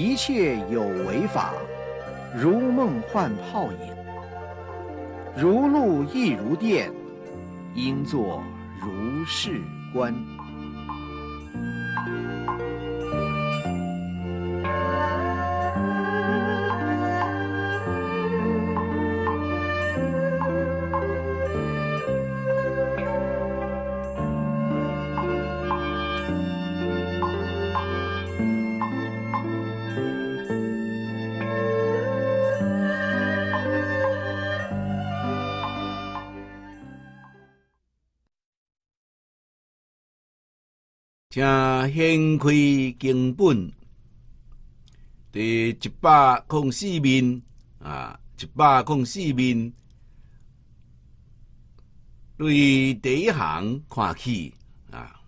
一切有为法，如梦幻泡影，如露亦如电，应作如是观。啊，先开经本，第一百空四面啊，一百空四面，对第一行看起啊。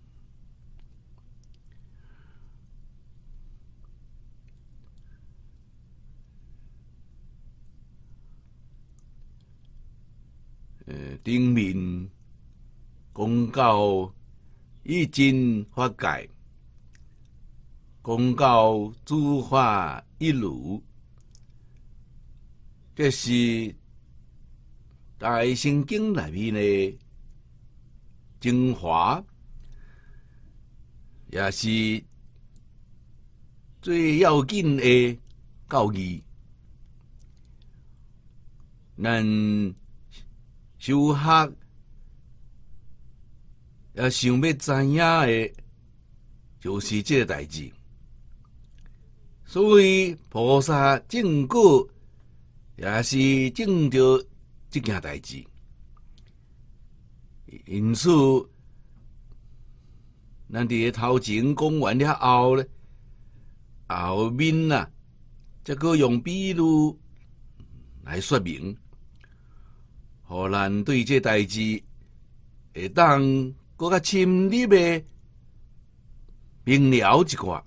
呃，顶面公告一经发改。公告诸法一如，这是大圣经内面的精华，也是最要紧的教义。咱修学也想要知影的，就是这个代志。所以，菩萨正果也是正着这件代志，因此，咱伫个头前讲完了后咧，后面啊，则过用比如来说明，互咱对这代志会当更较亲入的明了一寡。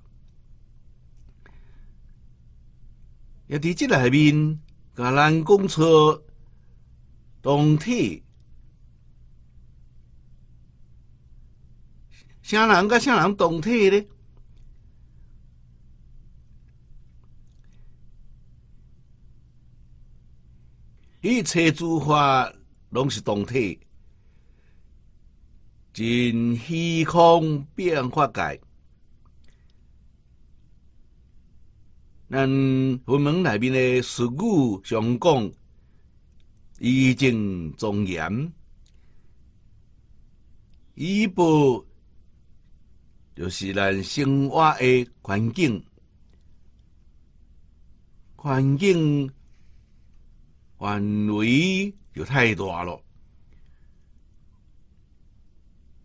要伫即内面，甲人讲出同体，啥人甲啥人同体呢？一切诸法拢是同体，尽虚空变化界。咱我们内面的俗语上讲，已经庄严，以部就是咱生活的环境，环境范围就太大了。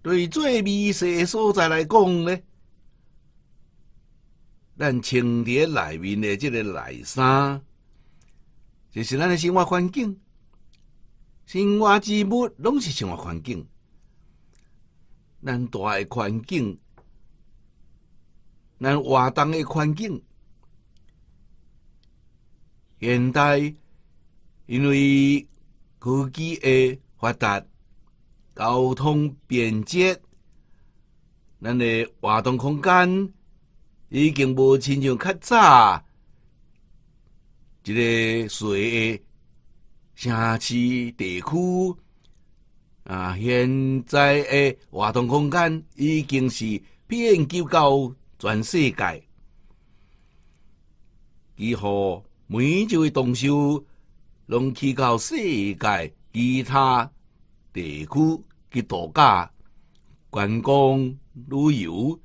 对最微细的所在来讲呢？咱穿伫内面诶，即个内衫，就是咱诶生活环境。生活之物，拢是生活环境。咱大诶环境，咱活动诶环境。现代因为科技诶发达，交通便捷，咱诶活动空间。已经无亲像较早一个水的城市地区啊，现在的活动空间已经是遍及到全世界，几乎每一位动手拢去到世界其他地区去度假、观光、旅游。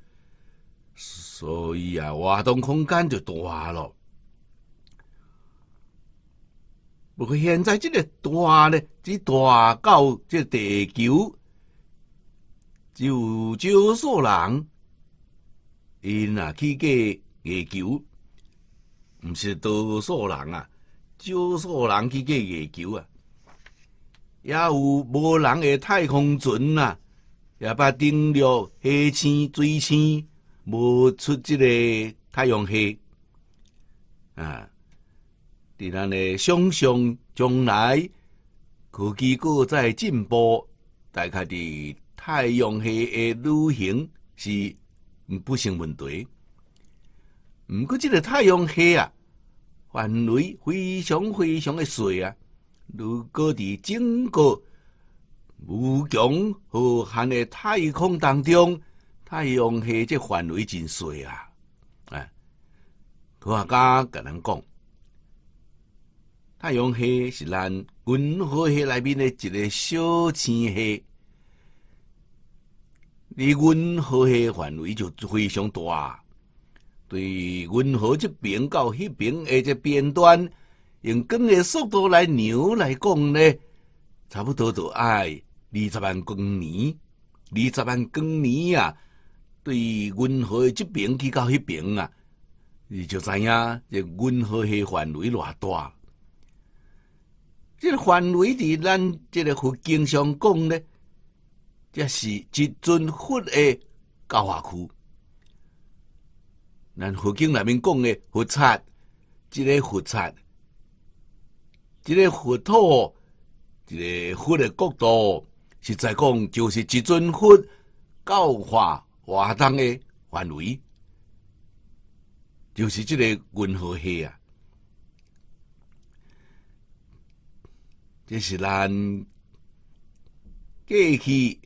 所以啊，活动空间就大了。不过现在这个大呢，只大到这地球只有少数人因啊去过月球，毋是多数人啊，少数人去过月球啊，也有无人的太空船呐，也把登陆火星、水星。无出即个太阳系啊！伫咱咧想象将来科技搁在进步，大概伫太阳系的旅行是不成问题。毋过即个太阳系啊，范围非常非常的小啊。如果伫整个无穷浩瀚的太空当中，太阳系这范围真细啊！哎，我阿家甲咱讲，太阳系是咱银河系内面的一个小星系，离银河系范围就非常大，对银河这边到迄边诶这边端，用光的速度来量来讲呢，差不多就爱二十万光年，二十万光年啊！对运河的这边去到那边啊，你就知影这运河的范围偌大。这范围的咱这个佛经上讲呢，这是一尊佛的教化区。咱佛经内面讲的佛刹，即个佛刹，即个佛土，即个佛的国度，是在讲就是即尊佛教化。活动的范围就是即个运河系啊。这是咱过去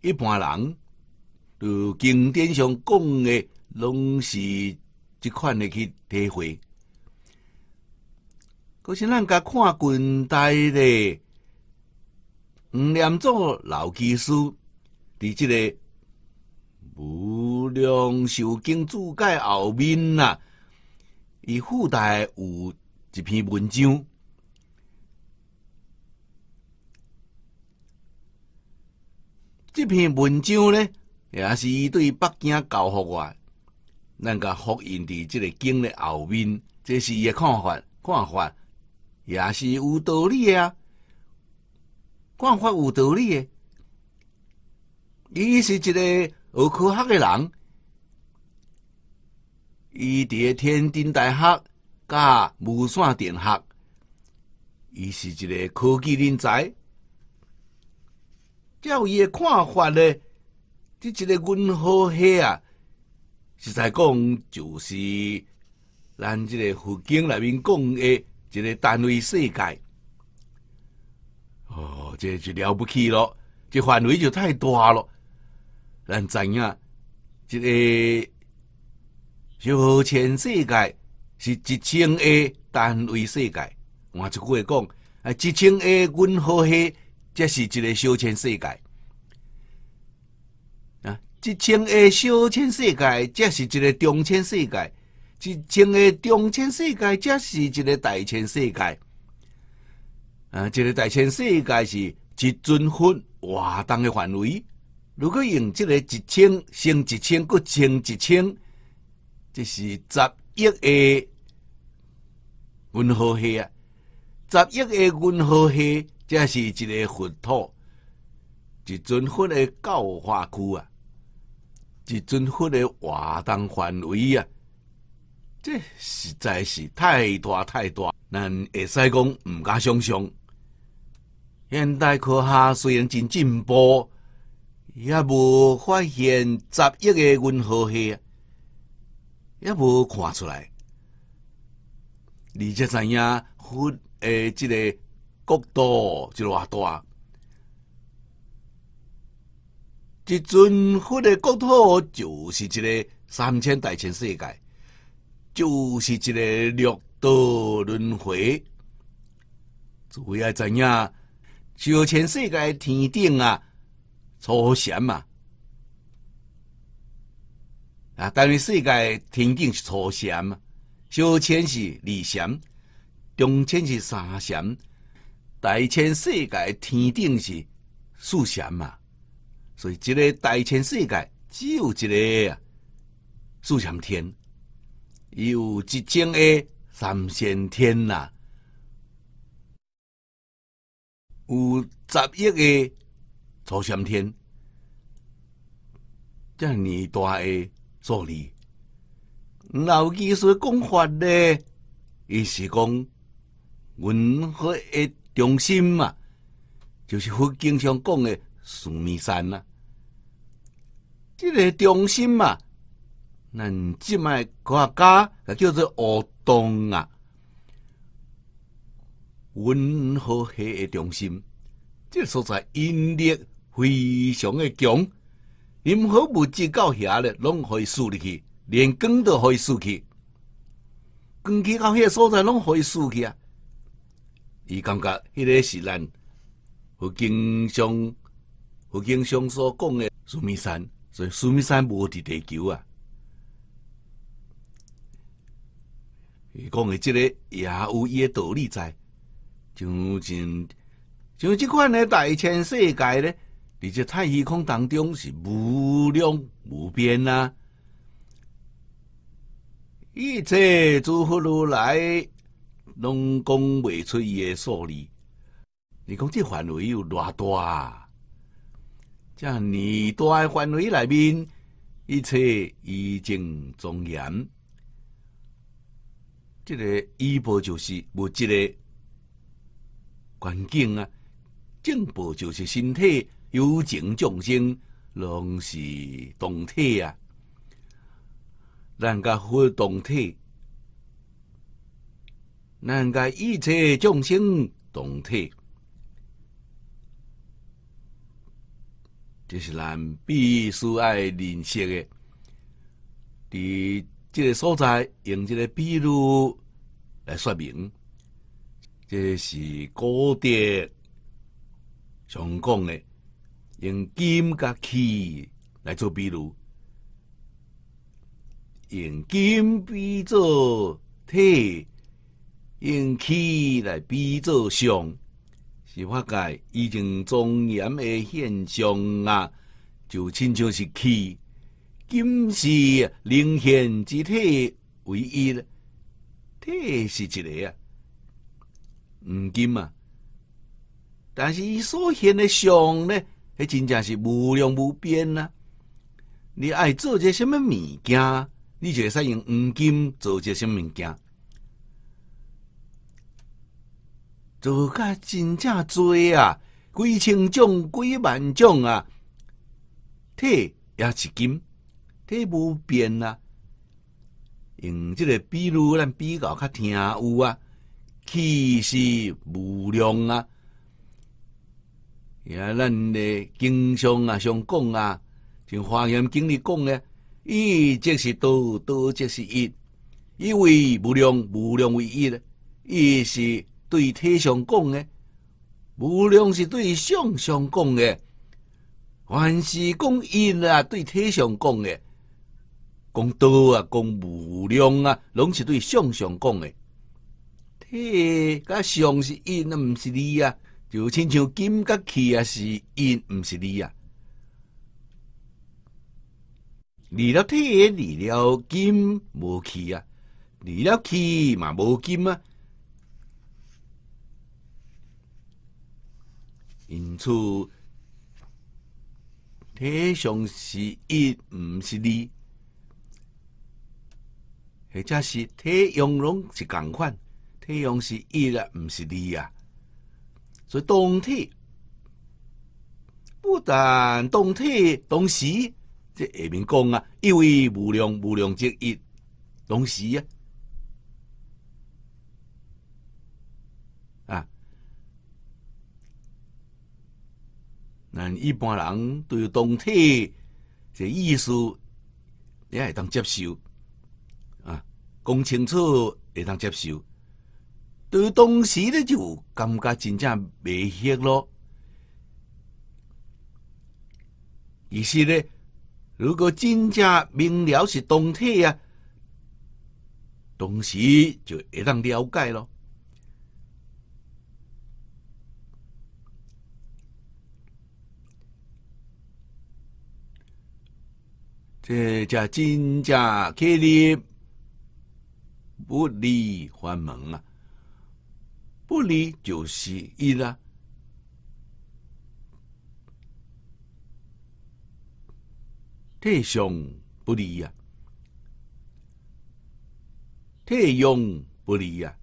一般人，伫经典上讲的，拢是即款的去体会。可是咱甲看近代的黄连祖老技师，伫即个。《无量寿经》注解后面呐，伊附带有一篇文章。这篇文章呢，也是伊对北京教诲我，咱个复印伫即个经的后面，这是伊的看法。看法也是有道理的啊，看法有道理的。伊是一个。学科学嘅人，伊伫天津大学甲无线电学，伊是一个科技人才。照伊诶看法咧，即一个阮好系啊，实在讲就是咱即个佛经内面讲诶一个单位世界。哦，这就了不起了，这范围就太大了。咱知影即个小千世界是一千个单位世界，换一句话讲啊，一千个阮好系，这是一个小千世界啊，一千个小千世界，这是一个中千世界，一千个中千世界，这是一个大千世界啊，即个大千世界是一尊佛活动的范围。如果用即个一千乘一千，佮乘一千，即是十亿个银河系啊！十亿个银河系，即是一个佛土，一尊佛的教化区啊，一尊佛的活动范围啊，这实在是太大太大，咱会使讲毋敢想象。现代科学虽然真进步。也无发现十亿个银河系，也无看出来。你才知影，佛的即个国土就偌大。即尊佛的国土就是这个三千大千世界，就是这个六道轮回。主要知影，小千世界天顶啊！初仙嘛，啊！但是世界天顶是初仙嘛，小千是二弦，中千是三弦，大千世界天顶是四弦嘛。所以这个大千世界只有一个啊，四弦天，有一种的三弦天呐，有十亿个。楚先天，这大的助理，老技术讲法咧，伊是讲，文化的中心嘛，就是佛经常讲的嵩明山呐。这个中心嘛，咱即卖国家叫做乌动啊。云和县的中心，这所在非常的强，任何物质到遐咧，拢可以输入去，连光都可以输去，光去到遐所在，拢可以输去啊。伊感觉迄个是咱佛经上佛经上所讲诶苏米山，所以苏米山无伫地球啊。伊讲诶，即个也有伊诶道理在，像像像即款诶大千世界咧。在太虚空当中是无量无边啊！一切诸佛如来拢讲不出伊诶数字。你讲这范围有偌大啊？这偌大范围内面，一切已经庄严。这个衣钵就是物质的环境啊，正钵就是身体。友情众生，拢是同体啊！咱甲活同体，咱甲一切众生同体，这是咱必须爱认识的。伫即个所在，用这个比如来说明，这是古典上讲的。用金甲气来做比如，用金比作体，用气来比作相，是发改已经庄严的现象啊，就亲像是气，金是灵现之体，唯一体是一个啊，黄金啊，但是伊所现的相呢？迄真正是无量无边啊。你爱做只什么物件，你就会使用黄金做只什么物件，做甲真正多啊，几千种、几万种啊，体也是金，体无变啊。用即个，比如咱比较较听有啊，气势无量啊。也，咱咧经常啊，常讲啊，像华严经理讲咧，一即是多，多即是一，一为无量，无量为一咧。一是对体上讲的，无量是对相上讲的，凡是讲一啊，对体上讲的，讲多啊，讲无量啊，拢是对相上讲的。体甲相是一，那毋是你啊。就亲像金甲器啊，是，因毋是你啊？离了铁，离了金无器啊，离了器嘛无金啊。因此，铁上是一，毋是你，或者是铁熔拢是共款，铁熔是一啊毋是你啊。所以，动态不但动态，同时，这下面讲啊，因为无量无量即一，同时啊，啊，那一般人对动态这意思也会当接受啊，讲清楚会当接受。对于当时咧，就感觉真正未晓咯。于是咧，如果真正明了是动体啊，当时就会当了解咯。这才真正建立不离幻门啊！不离就是一呢？太凶不离呀，太用不离呀，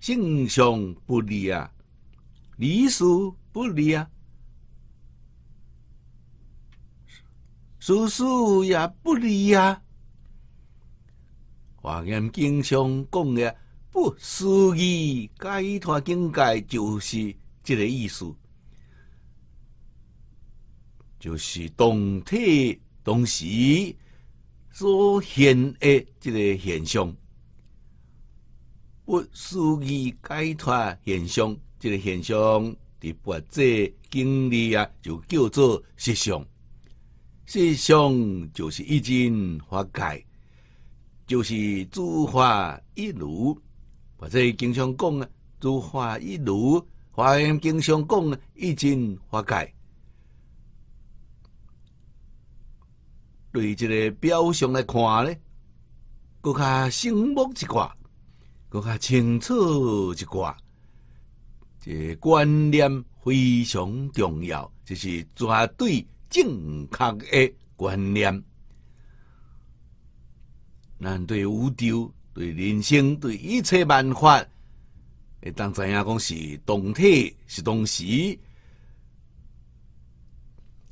心胸不离呀，离数不离呀，叔叔呀不离呀，我今经常讲呀。不思议解脱境界就是这个意思，就是动态同时所现的这个现象，不思议解脱现象这个现象的不者经历啊，就叫做实相。实相就是一经法界，就是诸法一如。或者经常讲啊，如花一如，花言经常讲啊，一真化界。对这个表象来看呢，搁较醒目一寡，搁较清楚一寡。这观念非常重要，就是绝对正确的观念。咱对宇宙对人生，对一切万法，会当知影讲是同体，是同时，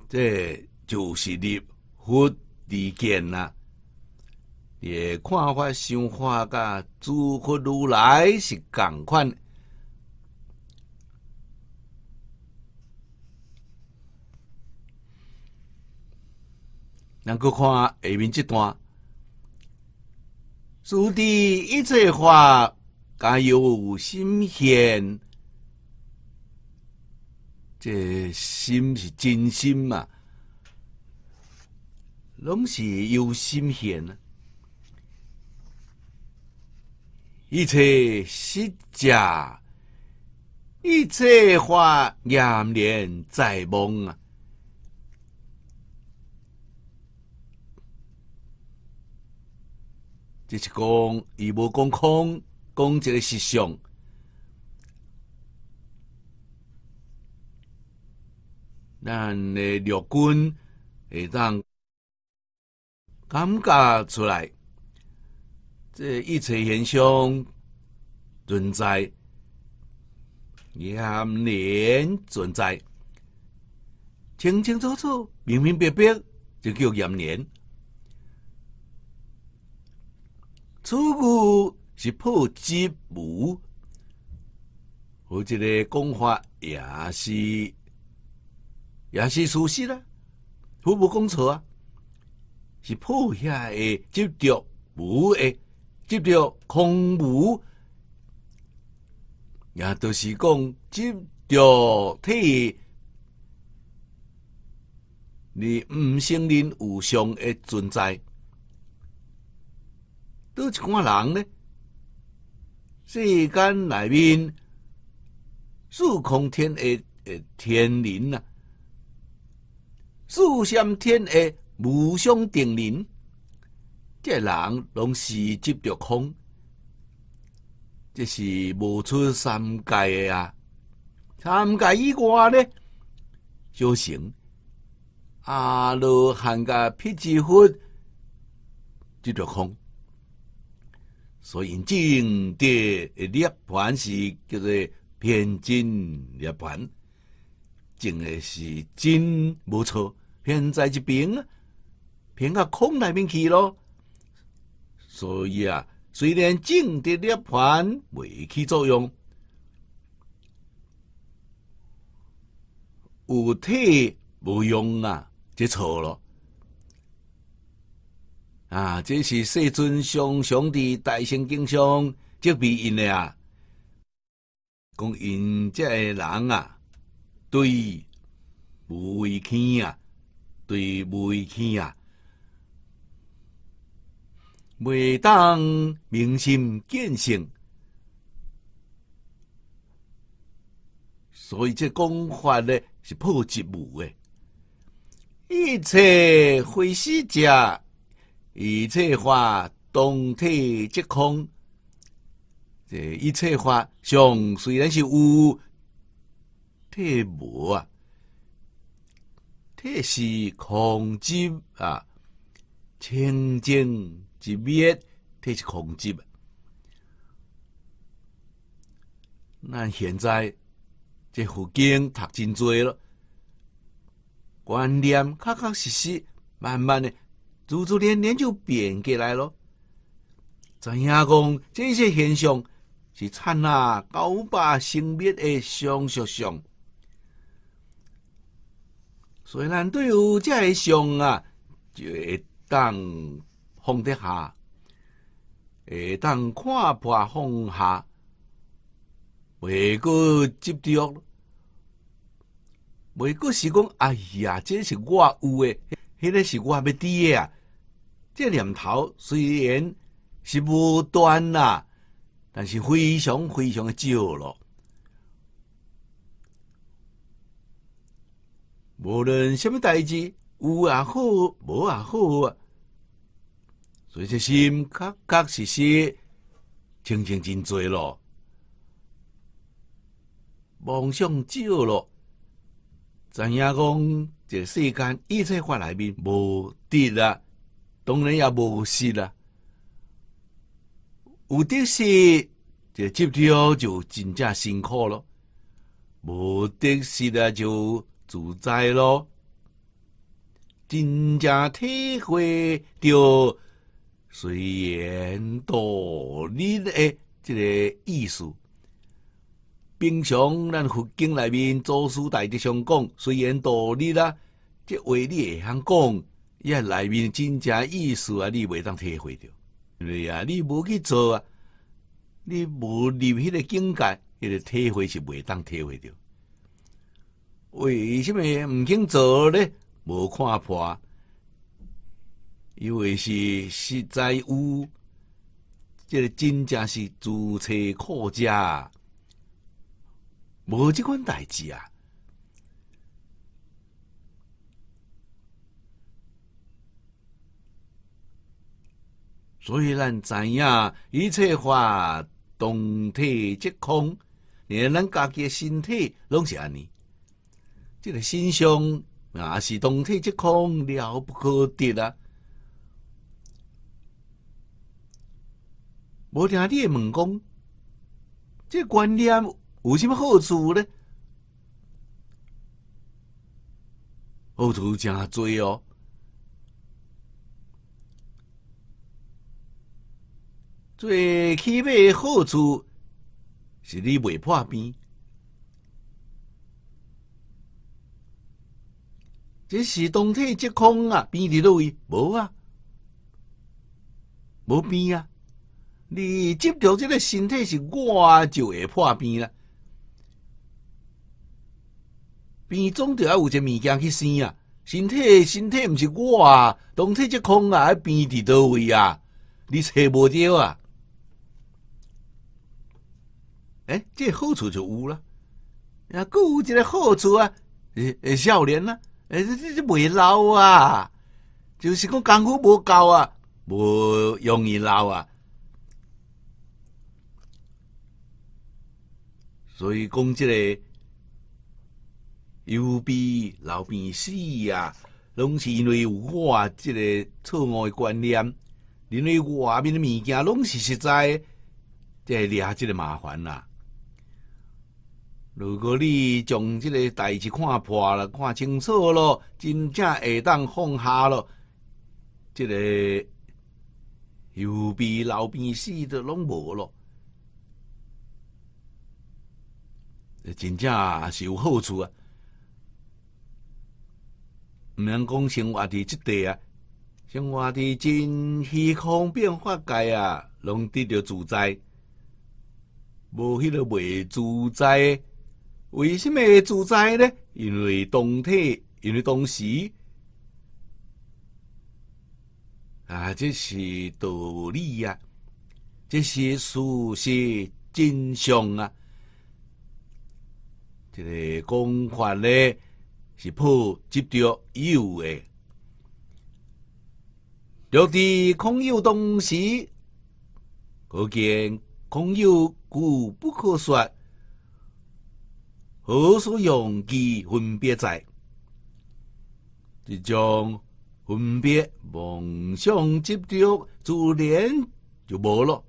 这就是立佛立见啦。也看法、想法，甲诸佛如来是共款。咱佫看下面这段。子弟一切话，敢有心现？这心是真心嘛？拢是有心现啊！一切实假，一切话念念在梦啊！就是讲，伊无讲空，讲一个实相。咱的陆军会当感觉出来，这一切现象存在，严连存在，清清楚楚，明明白白，就叫严连。事故是破积木，我这个讲法也是，也是属实啦，互无讲错啊。是破下的积着母的积着空母，也都是讲积着体，你毋承认有相诶存在。都一寡人咧，世间内面，四空天诶诶天灵啊，虚空天的无相定灵，这人拢是执着空，这是无出三界啊！三界以外呢，修行，阿罗汉噶披几服即着空。所以正的涅盘是叫做偏真涅盘，正的是真无错，偏在一边，偏到空那边去咯。所以啊，虽然正的涅盘未起作用，有体无用啊，就错了。啊！这是世尊上上的大乘经上，即比因的啊，讲因即个人啊，对畏听啊，对畏听啊，未当明心见性，所以这讲法咧是破执无的，一切非虚假。一切法动体即空，这一切法上虽然是有，体无啊，这是空寂啊，清净即灭，这是空寂。那现在这佛经读真多了，观念确确实实，慢慢的。足足年年就变过来咯。知影讲？这些现象是刹那高八生灭的相续相。虽然对有这些相啊，就会当放下，会当看破放下，未够执着，未够是讲。哎呀，这是我有诶，迄个是我要滴啊。这念头虽然是无端啦，但是非常非常的少咯。无论什么代志，有也好，无也好啊，所以这心确确实实清净真多咯，梦想少咯。怎样讲？这世间一切法内面无得啦。当然也无事啦，有得事，这接着就真正辛苦咯；无得事啊，就自在咯。真正体会到随缘道理的这个意思。平常咱佛经内面祖师大德上讲，随缘道理啦，这话你会通讲。伊内面真正意思啊，你袂当体会着，对啊，你无去做啊，你无入迄个境界，迄个体会是袂当体会着。为什么毋肯做咧？无看破，因为是实在有，即个真正是自找苦食，无即款代志啊。所以咱知影一切法动体即空，连咱家己身体拢是安尼，这个心胸也是动体即空了不可得啊！无听你猛讲，这观念有什么好处呢？好处真多哦。最起码好处是你袂破病，即是动体即空啊，病伫倒位无啊，无病啊。你接触即个身体是我，就会破病啦，病总着爱有只物件去生啊。身体身体毋是我，动体即空啊，病伫倒位啊，你找无着啊。哎，即好处就有了，啊，佫有一个好处啊！诶诶，少年啊，诶，这这袂老啊，就是讲功夫无够啊，无容易老啊。所以讲这个有病老病死啊，拢是因为有我这个错误观念，因为外面的物件拢是实在，即惹即个麻烦啦。如果你将即个代志看破了、看清楚了，真正会当放下咯，这个右边、老边、死的拢无咯，真正是有好处啊！毋免讲生活伫即地啊，生活伫真虚空变化界啊，拢得着自在，无迄个未自在。为什么自在呢？因为动体，因为当时啊，这是道理啊，这些事是真相啊。这个公法呢，是破执着有的。若知空有东西，可见空有故不可说。何所用计分别在？即将分别梦想执着，自然就无咯。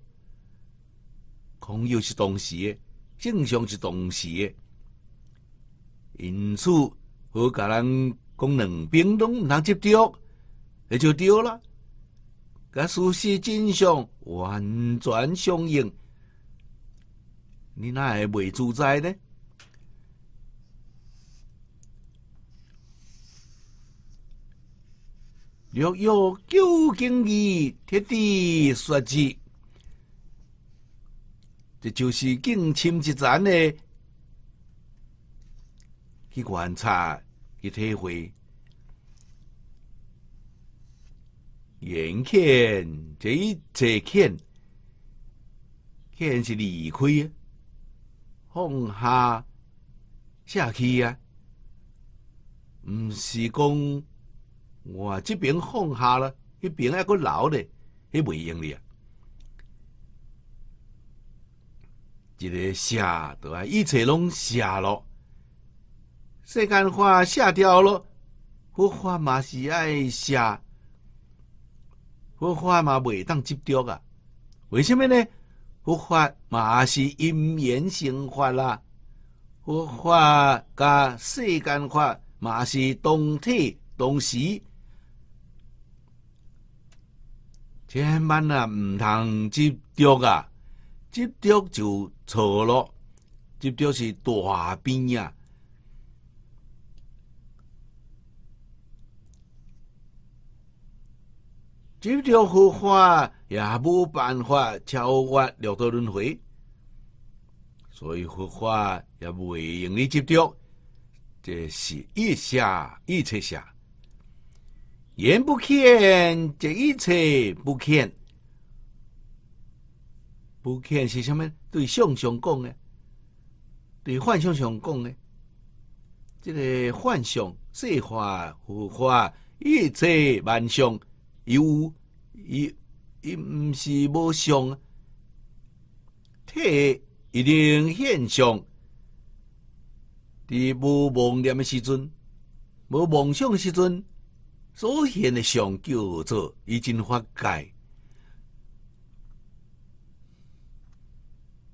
空有是东西，正常是东西。因此，何甲人功能平等，能接着也就对咯。甲事实真相完全相应，你哪会未自在呢？若有究竟济贴地实际，这就是近亲之展的去观察去体会。眼见这一侧看，看是离开啊，放下下去啊，唔是讲。我即边放下咧，迄边还佫留咧，迄袂用咧。一个写都啊，一切拢写咯。世间话写掉咯，佛法嘛是爱写，佛法嘛袂当接着啊。为什么呢？佛法嘛是因缘生法啦，佛法甲世间话嘛是同体同时。千万啊，毋通执着啊！执着就错了，执着是大病啊。执着佛法也无办法超越六道轮回，所以佛法也未用你执着，这是一下一切下。言不欠，这一切不欠，不欠是甚么？对想上讲的，对幻想上讲的，这个幻想、说话、胡化，一切万象，有有，伊毋是无相，体一定现象。伫无妄念的时阵，无妄想的时阵。所现的相叫做已经发界。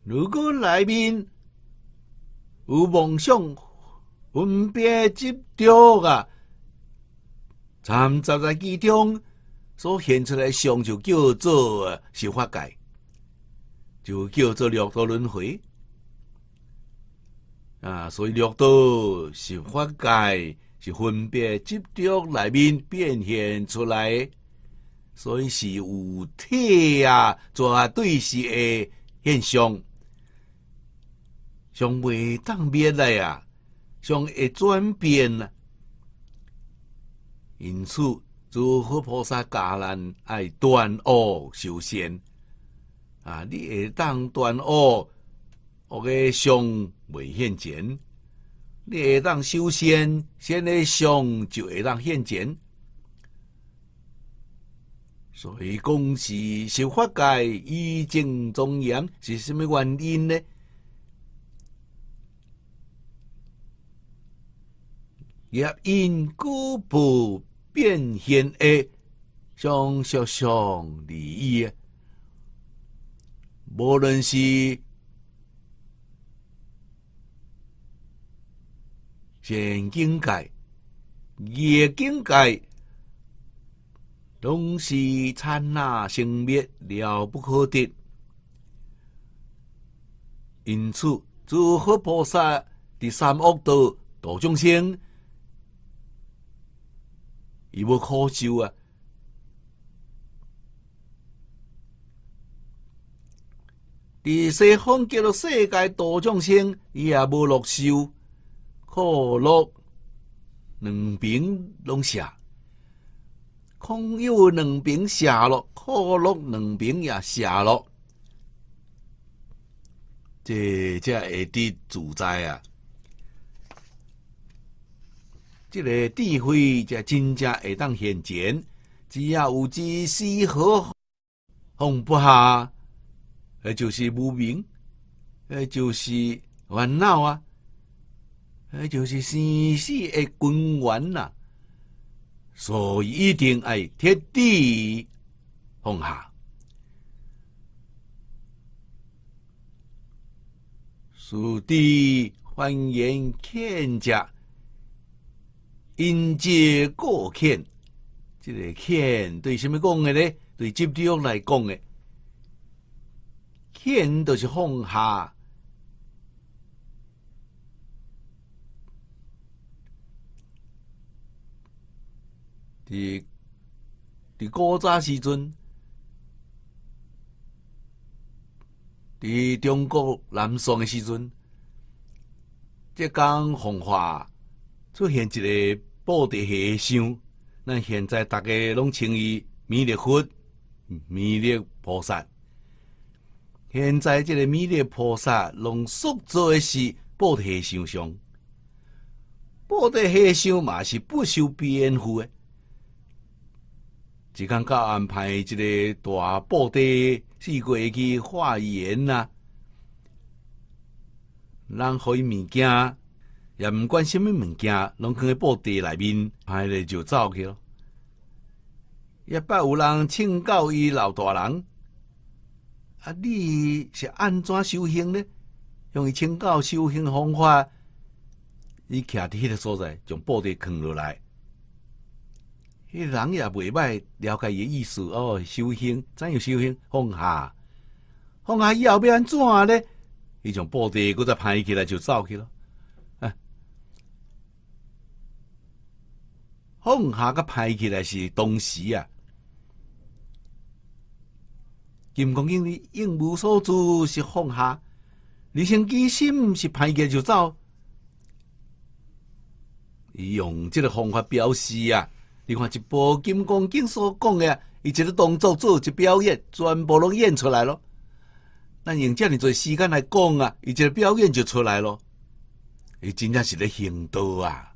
如果内面有梦想分别执着啊，参杂在其中，所现出来相就叫做是法界，就叫做六道轮回啊。所以六道是法界。是分别集中内面变现出来，所以是有体啊，绝对是诶现象，相袂当灭啊，相会转变呐。因此，诸佛菩萨教人爱断恶修善啊，你会当断恶，我个相袂现前。你会当修仙，先咧上就会当现钱，所以公司修法界衣镜庄严是什么原因呢？也因果不变现诶，上说上利益，无论是。前境界、夜境界，拢是刹那生灭了不可得，因此，诸佛菩萨第三恶道道众生，伊要可修啊。伫西方极乐世界道众生，伊也无落修。可乐两瓶拢下，空有两瓶下咯，可乐两瓶也下咯。这才会得自在啊！这个智慧才真正会当现前，只要有知识好，放不下，那就是无明，那就是烦恼啊！哎，就是生死的根源呐，所以一定爱贴地放下，属地欢迎欠债，因接过欠，这个欠对什么讲的呢？对基督教来讲的，欠就是放下。伫伫古早时阵，伫中国南宋诶时阵，浙江奉化出现一个布袋和尚。那现在大家拢称伊弥勒佛、弥勒菩萨。现在即个弥勒菩萨，拢塑造的是布袋和尚。布袋和尚嘛是不修边幅诶。即阵甲安排一个大布袋，四果去化缘人可以物件，也不管什物物件，拢放在布袋内面，挨咧就走去咯。一摆有人请教伊老大人，啊，你是安怎修行呢？用伊请教修行方法，伊徛伫迄个所在，将布袋扛落来。迄人也未歹，了解伊诶意思哦。修行怎样修行？放下，放下以后要安怎咧？伊从布袋搁再派起来就走去了。放下个派起来是同时啊。金刚经里应无所住是放下，你先机心是派来就走。伊用即个方法表示啊。你看一部金光经所讲的，伊一个动作做，一表演，全部拢演出来咯。咱用这么侪时间来讲啊，伊一个表演就出来咯。伊真正是咧行道啊。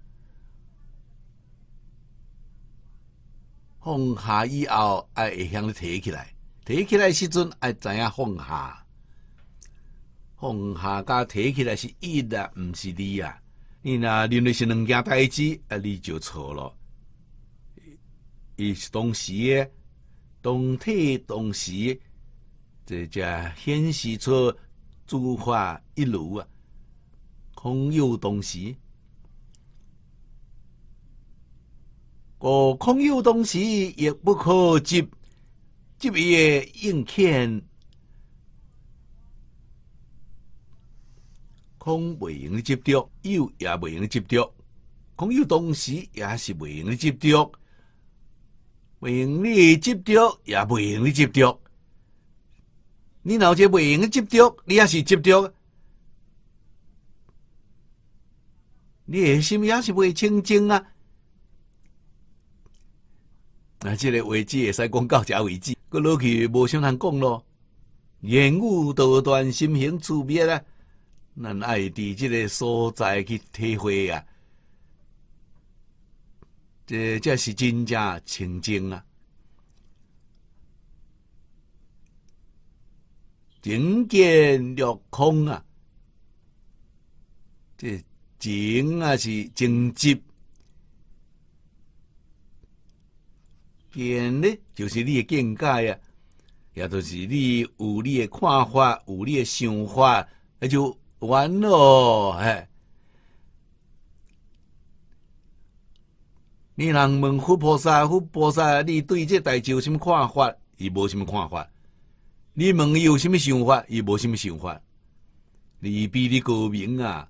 放下以后，哎，会向你提起来。提起来时阵，哎，知影放下。放下加提起来是一啊，毋是二啊。你若认为是两件代志，啊，你就错咯。是同时，诶，动体同时，这才显示出诸法一如啊！空有同时，故空有同时，亦不可执，执诶应欠，空未用得执着，有也未用得执着，空有同时也是未用得执着。袂用你执着，也袂用你执着。你一子袂用的执着，你也是执着。你的心也是袂清净啊！那即个位置会使讲到遮为止，佫落去无啥通讲咯。言语多端，心形粗灭啊！咱爱伫即个所在去体会啊。这才是真正清净啊！见了空啊，这见啊是正见，见呢就是你的见解啊，也就是你有你的看法，有你的想法，那就完了，嘿。你人问佛菩萨，佛菩萨，你对这代志有什么看法？伊无什么看法。你问伊有什么想法？伊无什么想法。你比你高明啊！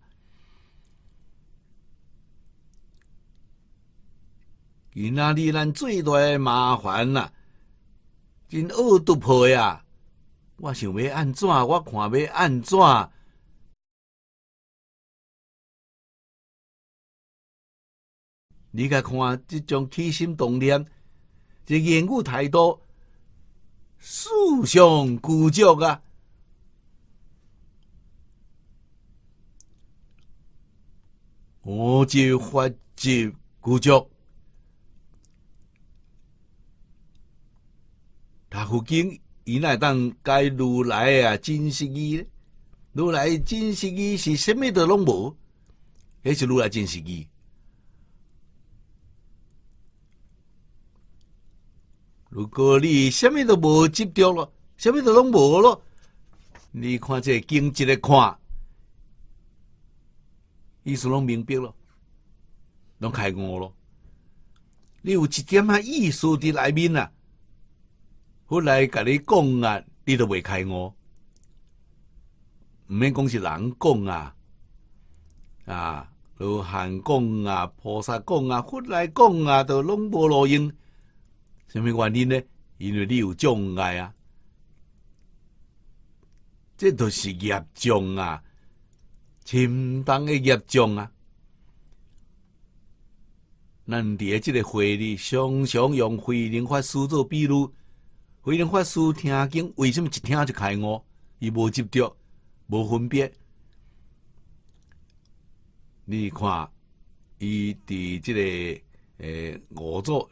今仔日咱最大的麻烦啊，真恶毒破呀！我想要安怎？我看要安怎？你甲看即种起心动念，这言语态度，思想固执啊！我就发觉固执。大佛经以内当解如来啊真实义，如来真实义是什咪都拢无，迄是如来真实义。如果你什么都无执着了，什么都拢无了，你看这经济的看，意思拢明白了，拢开悟了。你有一点啊艺术的内面啊，佛来甲你讲啊，你都未开悟。毋免讲是人讲啊，啊，如汉讲啊，菩萨讲啊，佛来讲啊，都拢无路用。什么原因呢？因为你有障碍啊，这都是业障啊，沉重的业障啊。咱伫诶即个会里，常常用慧能法师做，比如慧能法师听经，为什么一听就开悟？伊无执着，无分别。你看，伊伫即个诶五座。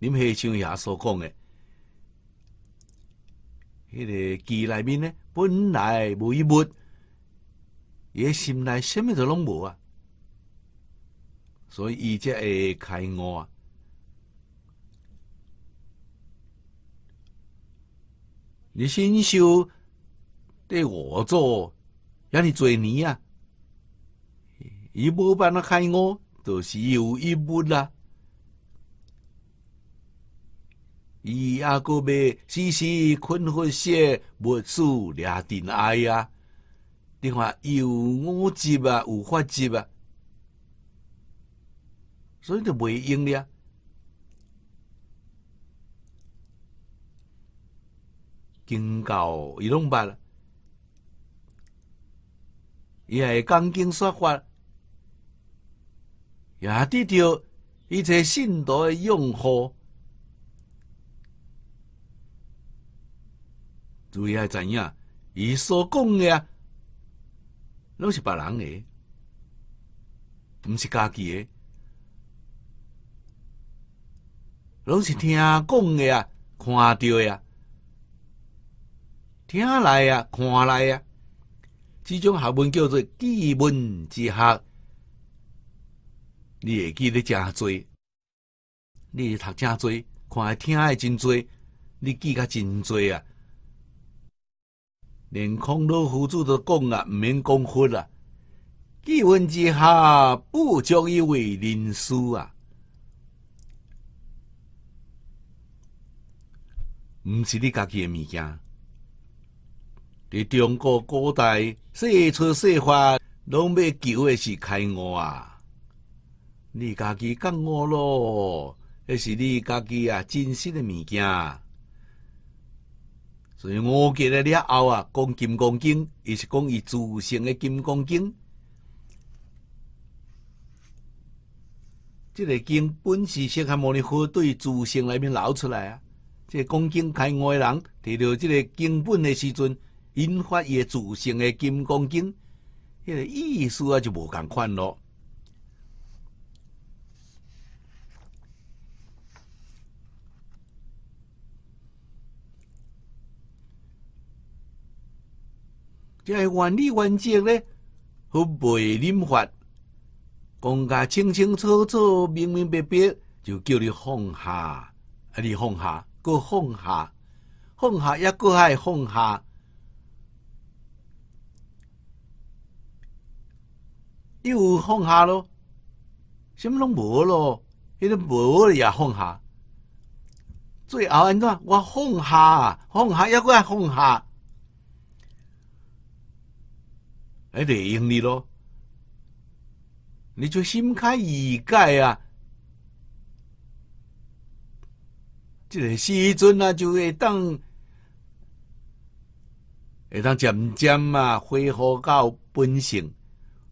恁遐像遐所讲的，迄个器内面呢，本来无一物，也心内什么都拢无啊，所以伊才会开悟啊。你先修对我做，让你做尼啊，伊无办法开悟，都是有一物啦。伊阿个未时时困惑些，无事俩定爱啊。另外有五级啊，有法级啊，所以就袂用了。经教伊拢捌啊，伊系讲经说法，也得到伊在信徒诶拥护。注意要知影，伊所讲的啊，拢是别人诶，毋是家己诶，拢是听讲诶啊，看到诶啊，听来啊，看来啊，即种学问叫做记问之学。你会记得真多，你读真多，看的听诶真多，你记得真多啊。连孔老夫子都讲啊，毋免讲佛啦。几分之下不足以为人师啊。毋是你家己诶物件。伫中国古代，说错说法，拢要求诶是开悟啊。你家己讲我咯，迄是你家己啊，真实诶物件。所以我觉得了后啊，讲金刚经，伊是讲伊自性的金刚经。这个经本是适合摩尼火对自性内面流出来啊。这恭敬开悟的人，提到这个经本的时阵，引发伊自性的金刚经，迄个意思啊就无共款咯。即系原理原则咧，好未灵法，公家清清楚楚、明明白白，就叫你放下，啊，你放下，搁放下，放下抑搁爱放下，又放下咯，什么拢无咯？迄个无也放下，最后安怎？我放下，放下抑个爱放下。哎，得用你咯！你就心开意解啊，这个时阵啊，就会当，会当渐渐啊恢复到本性，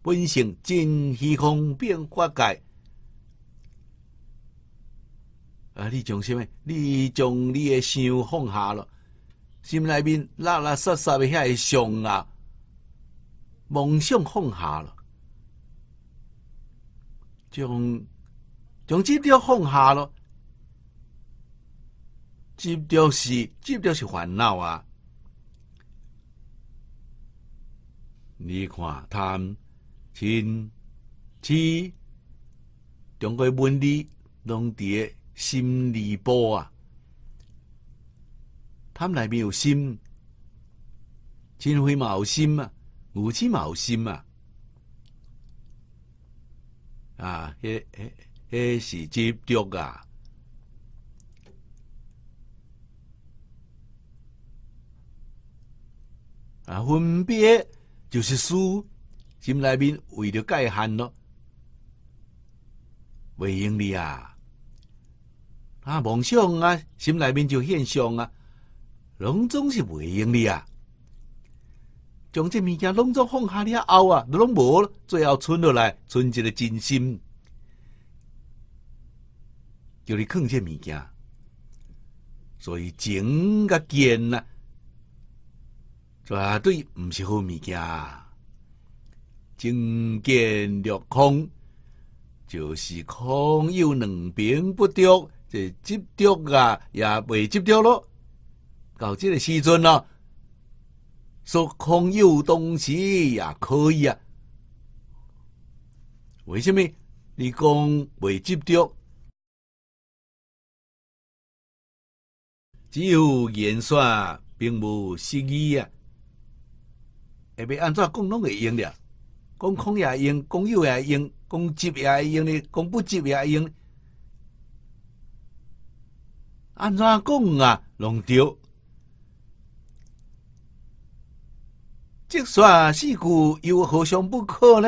本性真虚空变化界。啊，你将什么？你将你的想放下咯，心内面拉拉撒撒的遐想啊！梦想放下了，将将这丢放下了，这丢是这丢是烦恼啊！你看他钱、吃，中国文理弄的心理波啊，他们来没有心，钱会毛心啊！无枝毛心啊！啊，诶诶，迄是执着啊，啊，分别就是输，心里面为了改憾咯，未用你啊，啊，梦想啊，心里面就现象啊，拢总是未用你啊。将这物件拢做放下，你啊凹啊，都拢无了。最后存落来，存一个真心，叫你藏这物件。所以情甲见绝对毋是好物件。情见若空，就是空，有两平不得，这执着啊，也未执着咯。到即个时阵咯。说空有东西也可以啊？为什么你讲未接着？只有言说，并无实意啊！下别按怎讲拢会用的，讲空也用，讲有也用，讲接也用的，讲不接也用。按怎讲啊，拢着。这算四句又何尝不可呢？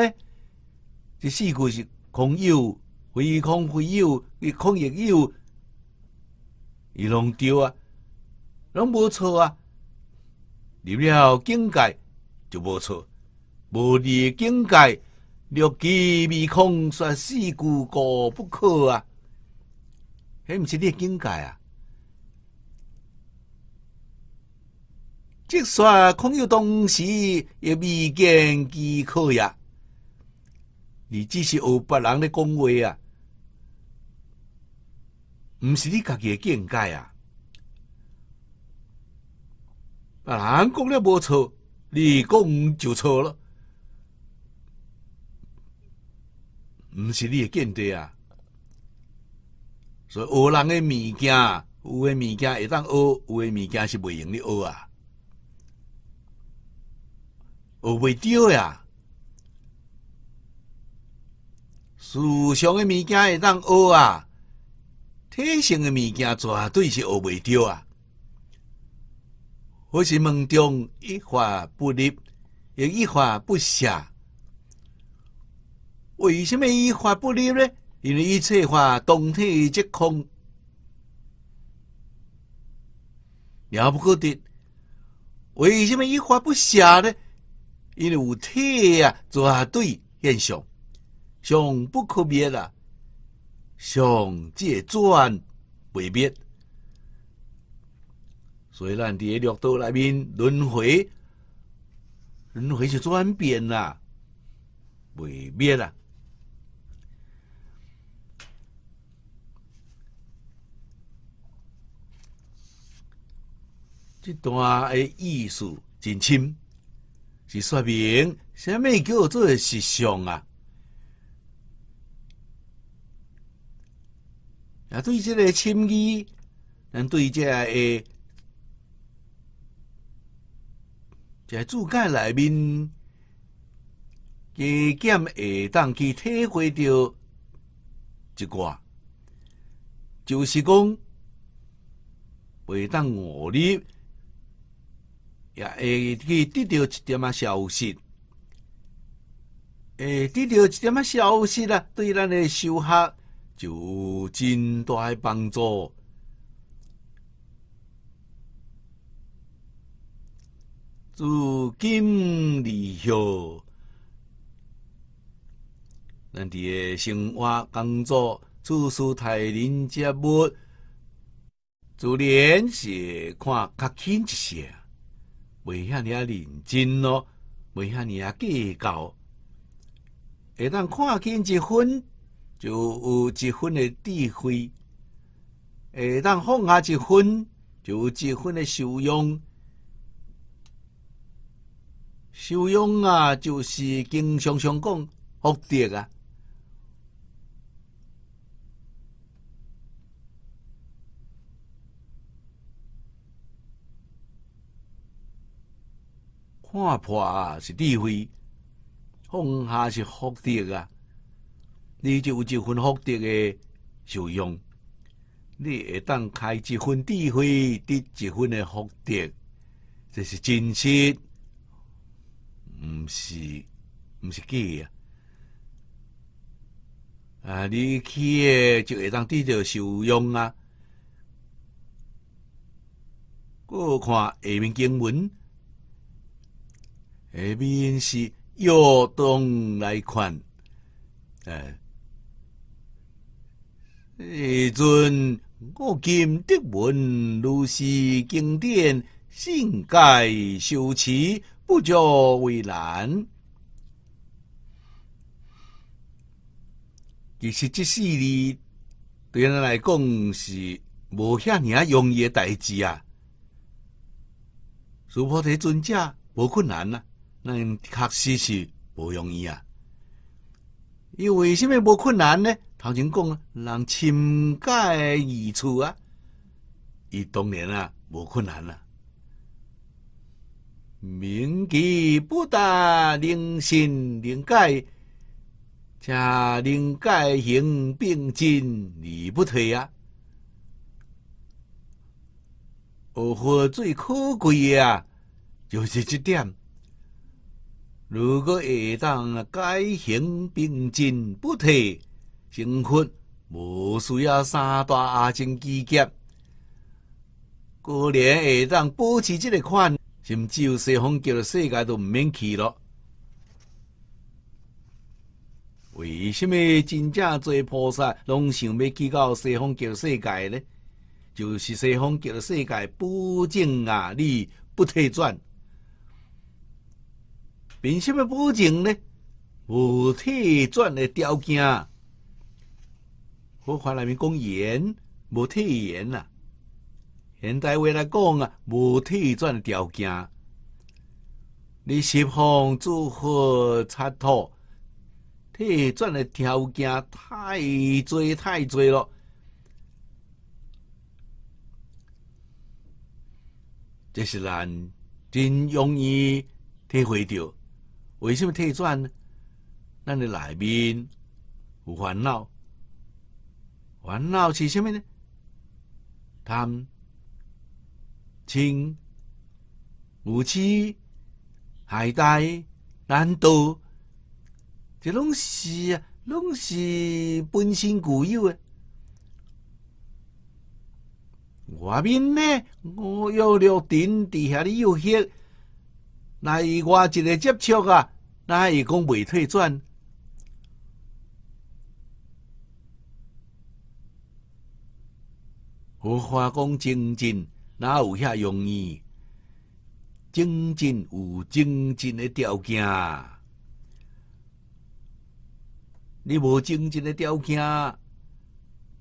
这四句是空有，非空非有，亦空亦有，伊拢对啊，拢无错啊。入了境界就无错，无离境界，六即未空算句故，不可啊。迄毋是你境界啊？即说，空有东西也未见其可呀。你只是学别人咧讲话啊，毋是你家己的见解啊。别人讲了无错，你讲就错了，毋是你的见解啊。所以学人的物件，有的物件会当学，有的物件是袂用你学啊。学袂到呀！属相的物件会当学啊，天性的物件绝对是学袂到啊！我是梦中一画不立，也一画不下。为什么一画不立呢？因为一切法动体即空，了不各得。为什么一画不下呢？因为有体啊，绝对现象，上不可灭啊，上借转未灭，所以咱在六道内面轮回，轮回是转变啊，未灭啦。这段的艺术真深。是说明，虾米叫做时尚啊？啊，对，这个心理，咱对这个，在住家内面，加减会当去体会到一寡，就是讲会当我你。也会去得到一点啊消息，诶，得到一点啊消息啦，对咱诶学就就真大帮助。资今利用，咱伫诶生活、工作、处事、待人接物，自然是看较轻一些。为虾尔啊认真咯？为虾尔啊计较？会咱看清一分就有一分的智慧；会咱放下一分就有一分的修养。修养啊，就是经常常讲福德啊。看破啊是智慧，放下是福德啊！你就有一份福德的受用，你会当开一份智慧，得一份的福德，这是真实，毋是毋是假啊！啊，你去的就会当得到受用啊！我看下面经文。那面是要动来款，哎，诶，阵我见德文如是经典，心界修持不作为难。其实这四字对咱来讲是无遐尼啊容易诶代志啊。释菩提尊者无困难啊。那确实是不容易啊！伊为什么无困难呢？头前讲啊，人深解易处啊，伊当然啊无困难啊。铭记不达，人心人解，假人解行并进而不退啊！哦，最可贵啊，就是这点。如果下当改行并进不退，成佛无需要三大阿境基结，果然下当保持这个款，甚至西方极乐世界都毋免去了。为什么真正做菩萨拢想要去到西方极乐世界呢？就是西方极乐世界不净啊，你不退转。凭什么保证呢？无铁转的条件，我看里面讲言，无铁言啊。现代为来讲啊，无铁砖的条件，你拾荒做何插图？铁砖的条件太多太多了，这是咱真容易体会到。为什么退转呢？咱的内面有烦恼，烦恼是啥物呢？贪、嗔、无欺、懈怠、懒惰，这拢是啊，拢是本身固有啊。外面呢，我要了顶底下的悠闲。那以外一个接触啊，那伊讲未退转。法讲精进哪有遐容易？精进有精进的条件，你无精进的条件，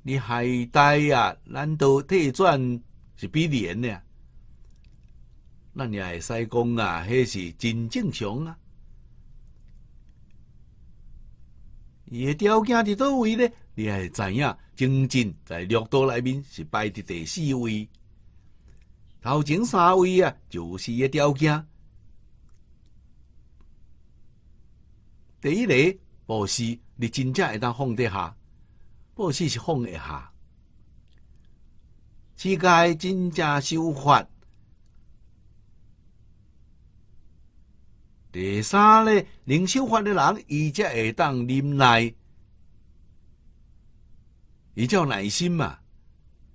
你还待啊？难道退转是必然的？那你还会使讲啊？那是真正常啊！伊个条件伫倒位咧，你也知影，精进在六道内面是排伫第四位，头前三位啊就是伊个条件。第一类，不是你真正会当放得下，不是是放得下，世界真正修法。第三咧，灵修法的人，伊才会当忍耐，伊叫耐心嘛。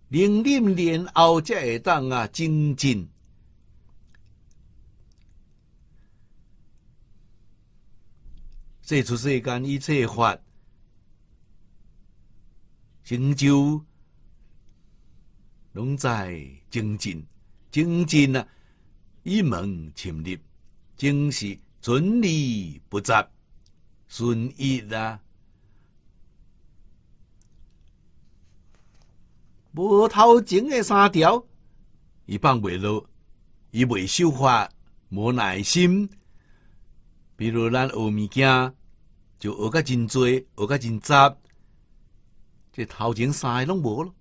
能忍年后则会当啊精进，世出世间一切法成就，拢在精进，精进啊，一门深入，精是。顺利不杂，顺意啊！无头前诶三条，伊放袂落，伊袂消化，无耐心。比如咱学物件，就学甲真多，学甲真杂，这头前三个拢无咯。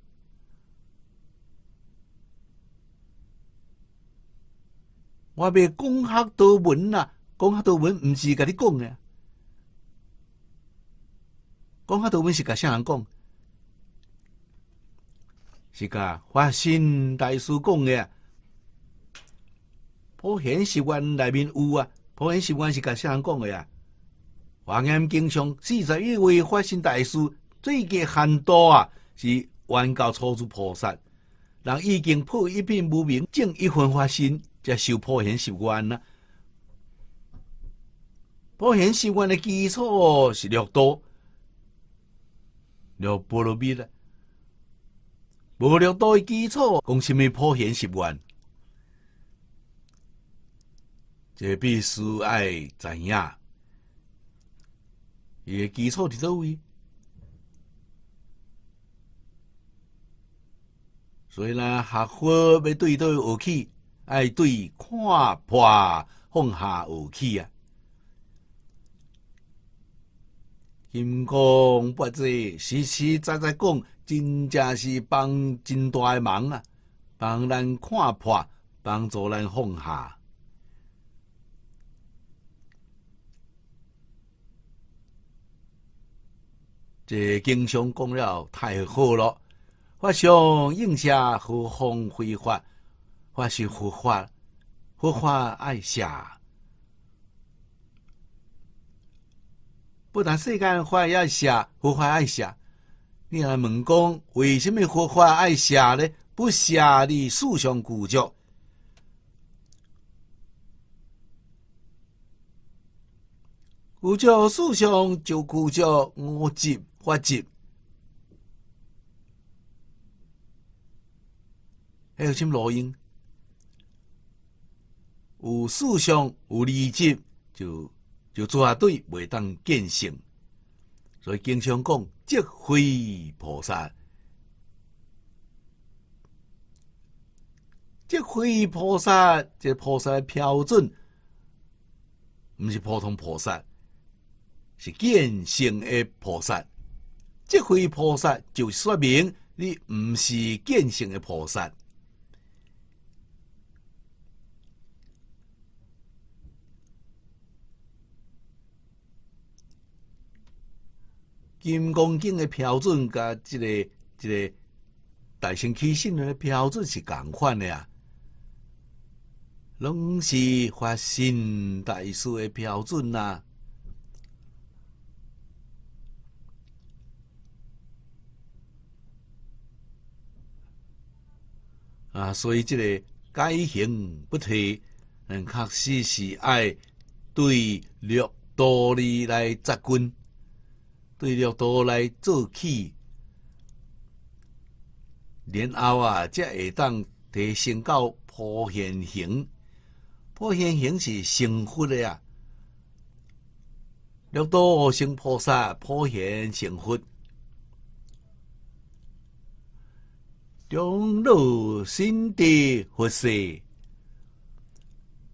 我被功课多文啦。讲阿道本毋是甲你讲嘅，讲阿道本是甲啥人讲，是甲法性大师讲嘅。普贤习惯内面有啊，普贤习惯是甲啥人讲嘅啊。华严经常四十一位法性大师，最近很多啊，是冤教超出菩萨，人已经破一片无明，正一分法心，才修普贤习惯啊。保险习惯的基础是六多，六波罗蜜了。无六多的基础，讲什么破险习惯？这必须爱怎样？也基础伫到位。所以呢，学会要对对下去，爱对看破放下下去啊。闲讲不止，实实在在讲，真正是帮真大个忙啊！帮咱看破，帮助咱放下。这经常讲了太好了，我想应下，何方非法？发是佛法，福发爱下。不但世间话，要写佛法爱写。你来问讲，为什么佛法爱写呢？不写的，思想古着。古着思想就古着，五接或接。还有些录音，有思想，有理解就。就做下对袂当见性，所以经常讲，即非菩萨，即非菩萨，即菩萨的标准，唔是普通菩萨，是见性的菩萨。即非菩萨，就说明你唔是见性的菩萨。金光镜的标准，甲这个这个大乘起信的标准是共款的啊，拢是发心大数的标准呐。啊，所以即个改行不退，嗯，确实是爱对六道利来扎根。对六道来做起，然后啊，才会当提升到普贤形。普贤形是成佛的呀。六道成菩萨，普贤成佛，中路心的佛事，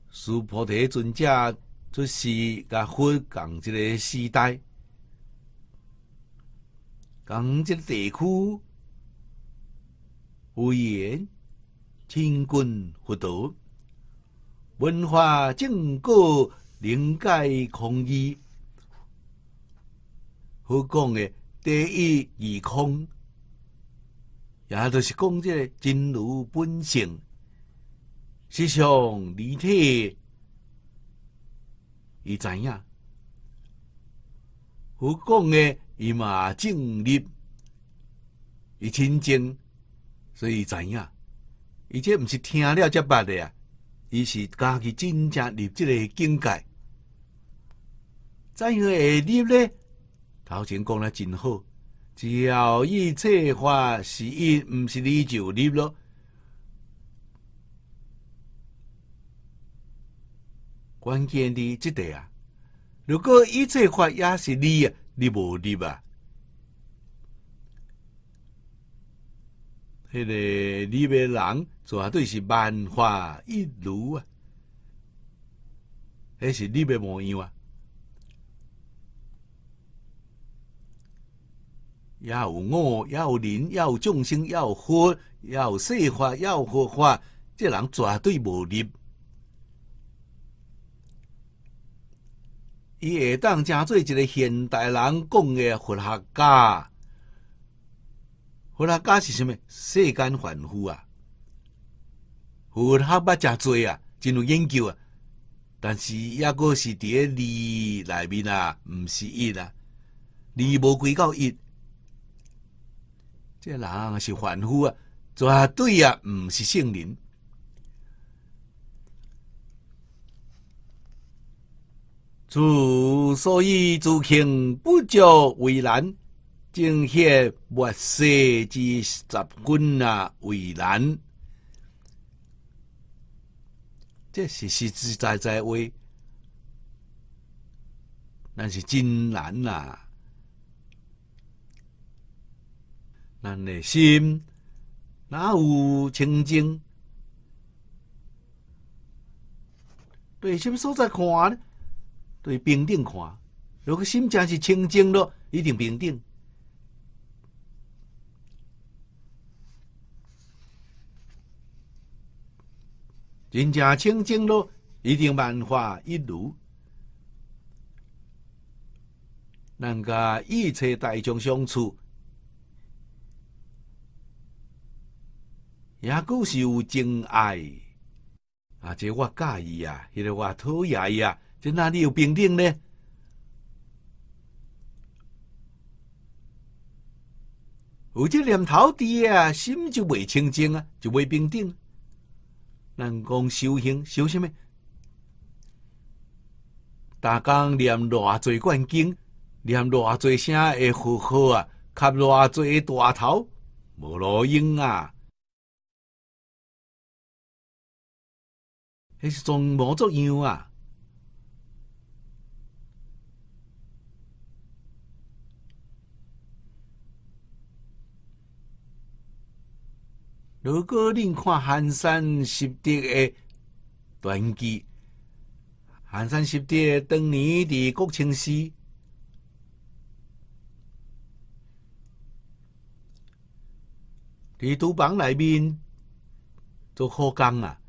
释菩提尊者出世，甲佛讲一个时代。讲这地区，有言清军、佛道、文化正果灵界、空义，佛讲的第一义空，也就是讲这真如本性，实相离体，伊知影，佛讲的。伊嘛正入伊清净，所以知影，伊这毋是听了才捌的啊，伊是家己真正入即个境界。怎样会入呢？头前讲了真好，只要一切话是伊，毋是你就入了。关键的即块啊，如果一切话也是你啊。你无入吧？迄个你辈人绝对是万花一如啊，迄是你辈模样啊！要有我，要有您，要有众生，要有佛，要有说话，要有佛话，这人绝对无入。伊会当成做一个现代人讲嘅佛学家，佛学家是虾米？世间凡夫啊，佛学捌真多啊，真有研究啊，但是抑个是伫咧二内面啊，毋是一啊，二无归到一，这人是凡夫啊，绝对啊，毋是圣人。自所以自轻不着为难，正邪物事之杂根啊为难，这是实实在在话。但是真难啊。咱的心哪有清净？对，什么时候在看呢？对平等看，如果心真是清净了，一定平等；真正清净了，一定万化一如。人家一切大众相处，也都是有真爱。啊，这我介意啊，迄个我讨厌啊。即哪里有平定呢？有这念头伫啊，心就未清净啊，就未平定。咱讲修行，修什么？大刚念偌济观经，念偌济声的佛号啊，磕偌济大头，无路用啊！那是装模作样啊！如果恁看寒山拾得的传记，寒山拾得当年伫国清寺，伫图房内面做苦工啊，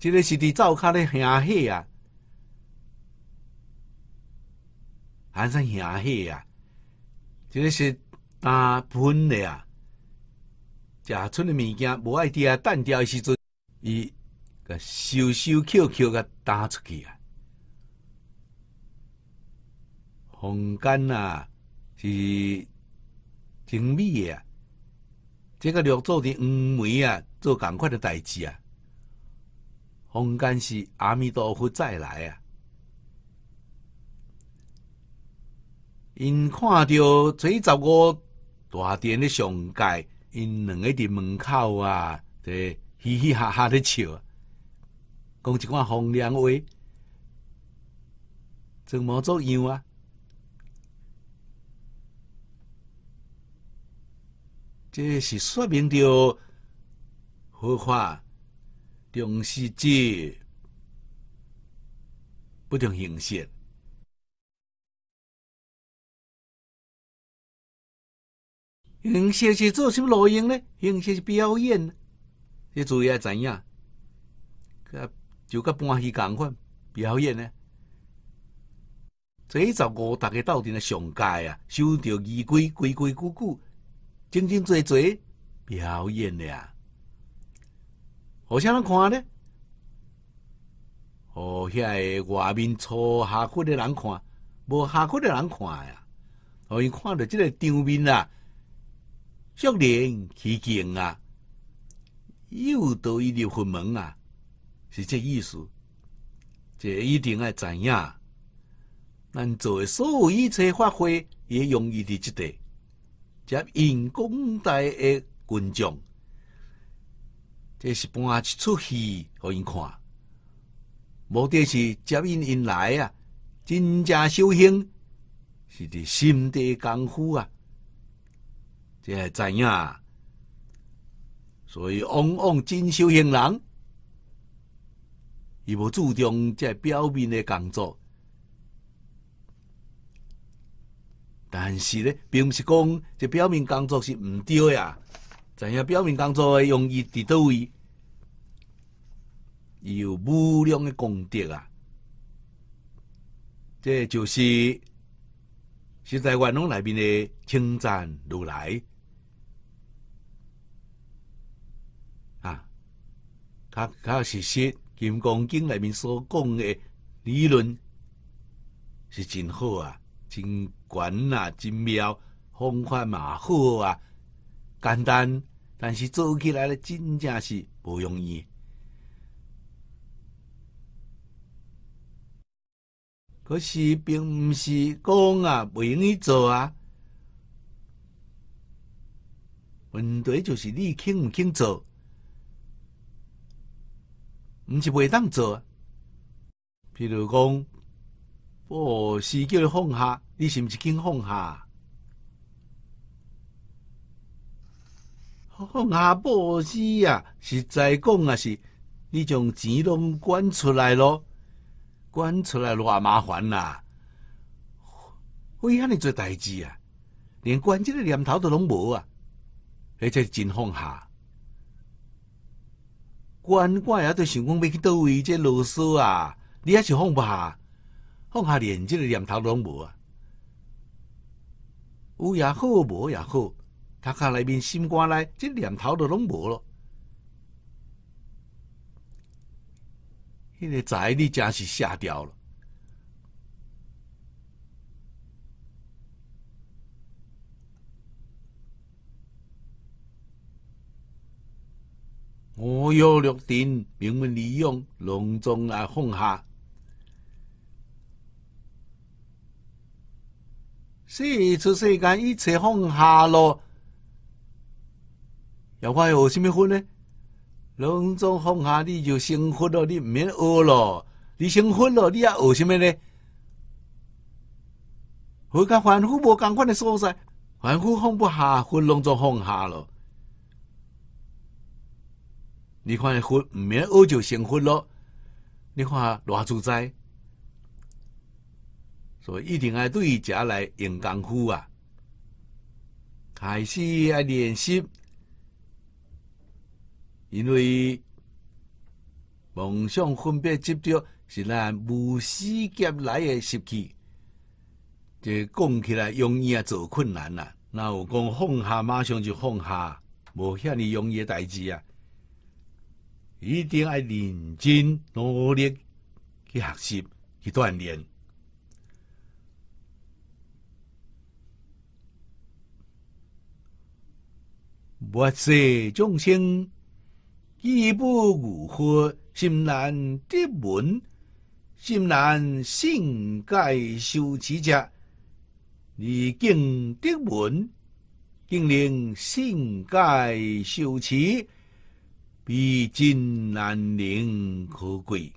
即个是伫灶骹咧香火啊，寒山香火啊。就是打喷的啊，食剩的物件无爱掉，淡掉的时阵，伊个收收扣扣个打出去啊。红干啊是精美的啊，这个绿做的黄梅啊做同款的代志啊。红干是阿弥陀佛再来啊。因看到这十五大殿的上盖，因两个伫门口啊，伫嘻嘻哈哈的笑，讲一款风凉话，怎么作样啊。这是说明着佛法重视界不重形式。形式做什么录音呢？形式表演呢？你注意下怎样？就甲搬戏同款表演呢？这一十五大家到阵来上街啊，穿着衣鬼规规矩矩，正正做做表演啊。好啥人看呢？哦，遐外面初下过的人看，无下过的人看呀。哦，伊看到即个场面啊。相连起劲啊，又多一粒分门啊，是这意思。这一定要知影，咱做所有一切发挥也容易的即块，接引公台的群众，这是搬一出戏互因看。目的是接引因来啊，真正修行是伫心地功夫啊。即系知影，所以往往真修行人，伊无注重即表面嘅工作。但是咧，并唔是讲即表面工作是唔对呀。怎样表面工作容易跌倒？伊有不良嘅功德啊！即就是，实在广东内面嘅称赞如来。较较事实，金刚经内面所讲的理论是真好啊，真悬啊，真妙，方法嘛好啊，简单，但是做起来咧，真正是不容易。可是，并不是讲啊，不容易做啊，问题就是你肯毋肯做？唔是袂当做，譬如讲，我私叫你放下，你是不是肯放下？放下私啊，实在讲啊是，你将钱拢捐出来咯，捐出来偌麻烦啦，为遐尼做代志啊？连捐这个念头都拢无啊，而且真放下。关官也都想讲要去倒位，这啰嗦啊！你也是放不下，放下连这个念头拢无啊。有也好，无也好，他看内面心肝来，这念头都拢无咯。那个仔，你真是下掉了。五要六点，名文利用隆重来放下，所以出世间一切放下咯，又怕学什么分呢？隆重放下你就成佛了，你唔免饿了，你成佛了，你要学什么呢？我家凡夫无赶快的说噻，凡夫放不下，佛隆重放下咯。你看，喝毋免学就成婚咯。你看，偌自在，所以一定爱对家来用功夫啊。开始爱练习，因为梦想分别执着是咱无始劫来的习气，这讲起来容易啊，做困难啊。那有讲放下，马上就放下，无遐尼容易诶代志啊。一定要认真努力去学习去锻炼。百岁众生，亦不辜负心难得闻，心难信盖修持者，而敬得闻，敬令信盖修持。比金难能可贵，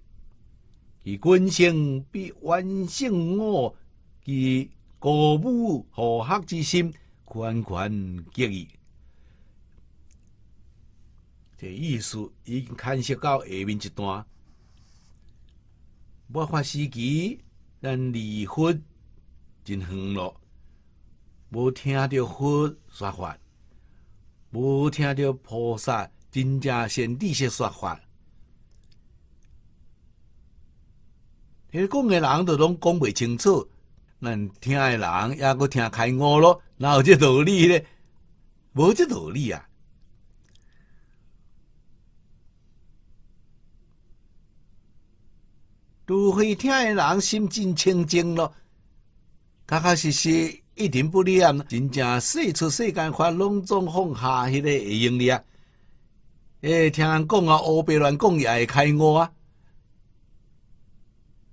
其君性比万圣我，其果母和学之心，款款结义。这意思已经牵涉到下面一段。我发时期，咱离婚真远咯，无听到佛说法，无听到菩萨。真正先理些说法，伊讲嘅人都拢讲袂清楚，听嘅人也听开乌咯，哪有道理无这道理啊！除非听嘅人心境清净咯，确确实实一点不念，真正世出世间法拢总放下，迄个会用的啊！诶，听人讲啊，乌白乱讲也会开悟啊！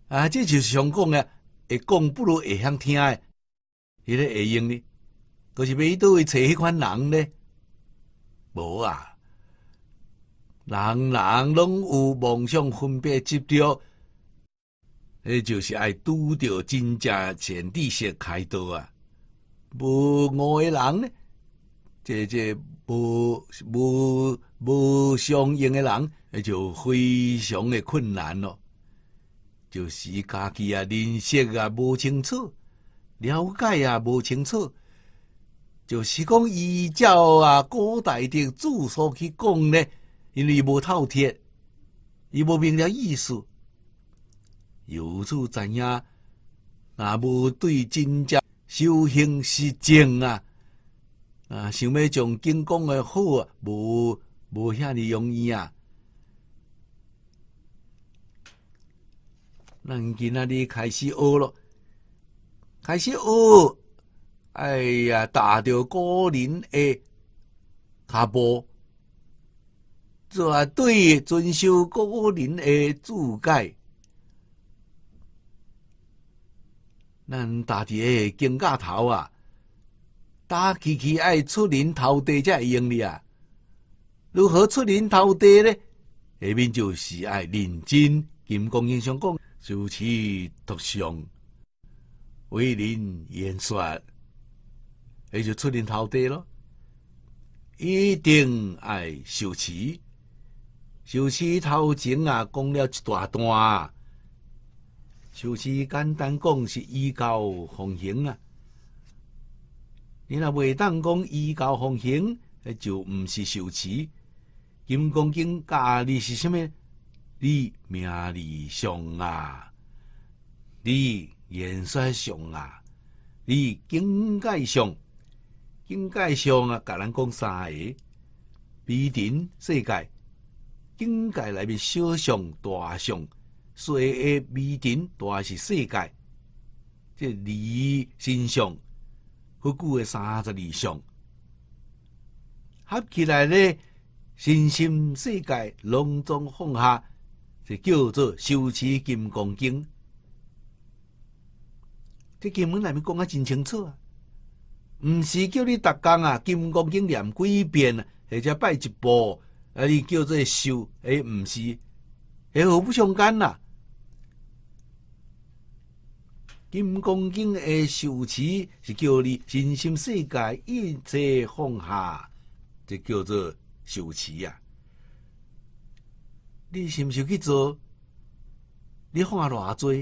啊，这就是常讲的，会讲不如会晓听诶，迄个会用呢，都是要倒去找迄款人咧。无啊，人人拢有梦想，分别执着，迄就是爱拄着真正前知识开导啊。无爱人呢，这这无无无相应的人，就非常的困难咯。就是家己啊，认识啊，无清楚，了解啊，无清楚。就是讲，依照啊古代的著述去讲呢，因为无透彻，伊无明了意思。由此知影，若无对真正修行实证啊。啊！想要将经讲诶好，无无遐尼容易啊！咱今仔日开始学咯，开始学，哎呀，打着高林诶，卡步，绝对遵守高林诶注解，咱打的诶金瓜头啊！打起去爱出人头地才会赢你啊！如何出人头地呢？下面就是爱认真，跟供应商讲，就持独像，为人言说，那就出人头地咯。一定爱首持，首持头前啊，讲了一大段，首持简单讲是依教奉行啊。你若袂当讲依教奉行，就毋是受持。金刚经教你是虾米？你名上啊，你言说上啊，你境界上，境界上啊，甲咱讲三个：微尘世界，境界内面小上大上，小的微尘，大是世界，即理身上。佛句的三十二相合起来呢，身心世界隆重放下，就叫做修持金刚经。这经文里面讲啊真清楚啊，毋是叫你逐工啊，金刚经念几遍，或者拜一步，啊，你叫做修，诶，毋是，诶，互不相干啦。金刚经的修持是叫你身心世界一切放下，就叫做修持啊！你是不是去做？你放下偌多？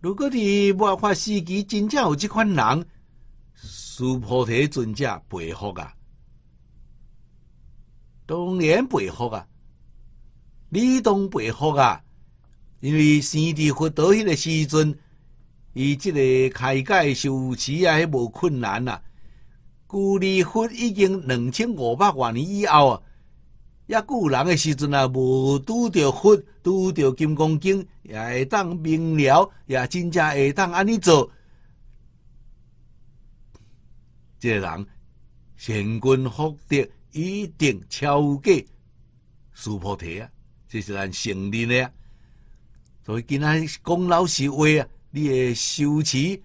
如果你没法心机，真正有这款人，苏菩提尊者佩服啊！当然佩服啊！李东北福啊！因为生地佛到迄个时阵，伊即个开解修持啊，迄无困难啊。旧地佛已经两千五百万年以后啊，也古人的时阵啊，无拄着佛，拄着金刚经也会当明了，也真正会当安尼做。这个人，善根福德一定超过释菩提啊！这是咱承认的，所以今仔讲老实话啊，你的修持，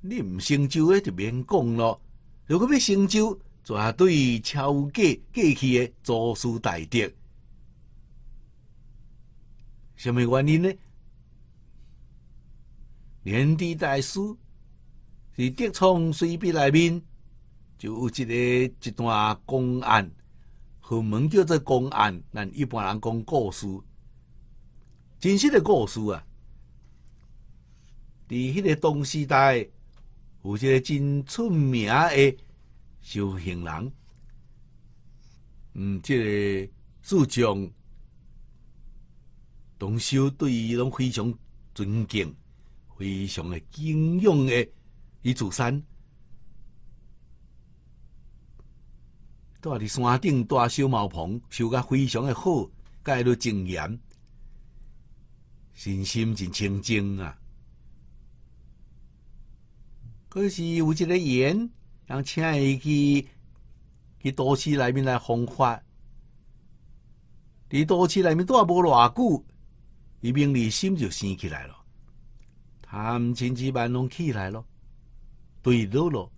你毋成就，就免讲咯。如果要成就，绝对超过过去的祖事大德。什么原因呢？连帝大师是德从水边内面就有一个一段公案。后门叫做公案？但一般人讲故事，真实的故事啊，在迄个东时代有一个真出名的修行人，嗯，这个注重当初对伊拢非常尊敬，非常的敬仰的伊祖先。伫山顶住小茅棚，修甲非常诶好，盖入种严，身心真清净啊！可是有一个盐，人请伊去去都市内面来烘发，伫都市内面住无偌久，伊明利心就生起来了，他嗔痴慢拢起来咯，对路了。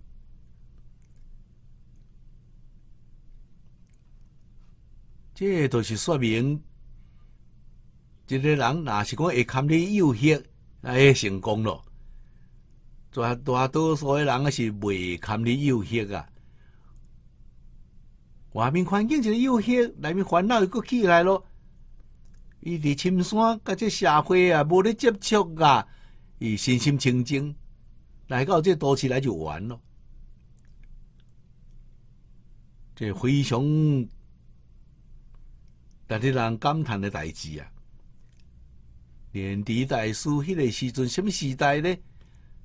这都是说明，一个人若是讲会堪你诱惑，那也成功了。大大多数的人是未堪你诱惑啊。外面环境就是诱惑，内面烦恼又搁起来咯。伊在深山，甲这社会啊，无咧接触啊，伊身心清净，来到这都市来就完咯。这灰熊。但系人感叹的代志啊，连地大师迄个时阵什么时代呢？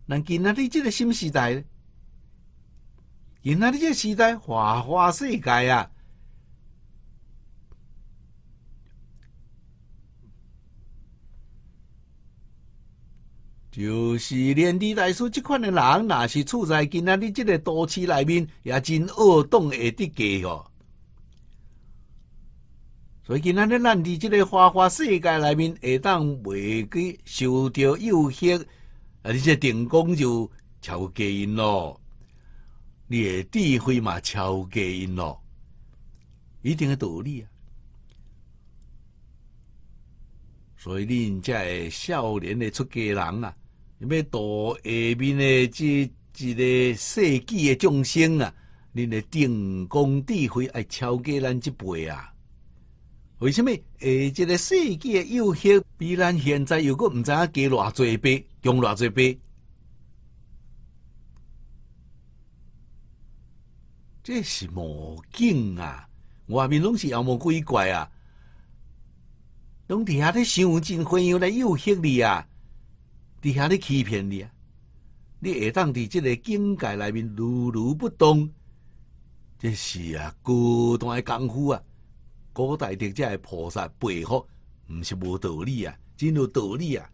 咱今仔日即个什么时代呢？今仔日即个时代花花世界啊，就是连地大书即款的人，若是处在今仔日即个都市内面也真恶动诶，的计哦。所以，仔日咱伫即个花花世界内面，会当袂去受着诱惑，啊！你即定功就超过因咯，你的智慧嘛超过因咯，一定的道理啊。所以，恁即个少年的出家人啊，要度下面的即一个世纪的众生啊，恁的定功智慧爱超过咱即辈啊。为什么？诶，这个世界又黑，比咱现在又搁唔知影加偌侪倍，强偌侪倍。这是魔镜啊！外面拢是妖魔鬼怪啊！拢伫遐咧想尽花样来诱惑你啊！伫遐咧欺骗你啊！你下当伫即个境界内面如如不动，这是啊，孤单功夫啊！古代的即系菩萨背后，毋是无道理啊！真有道理啊！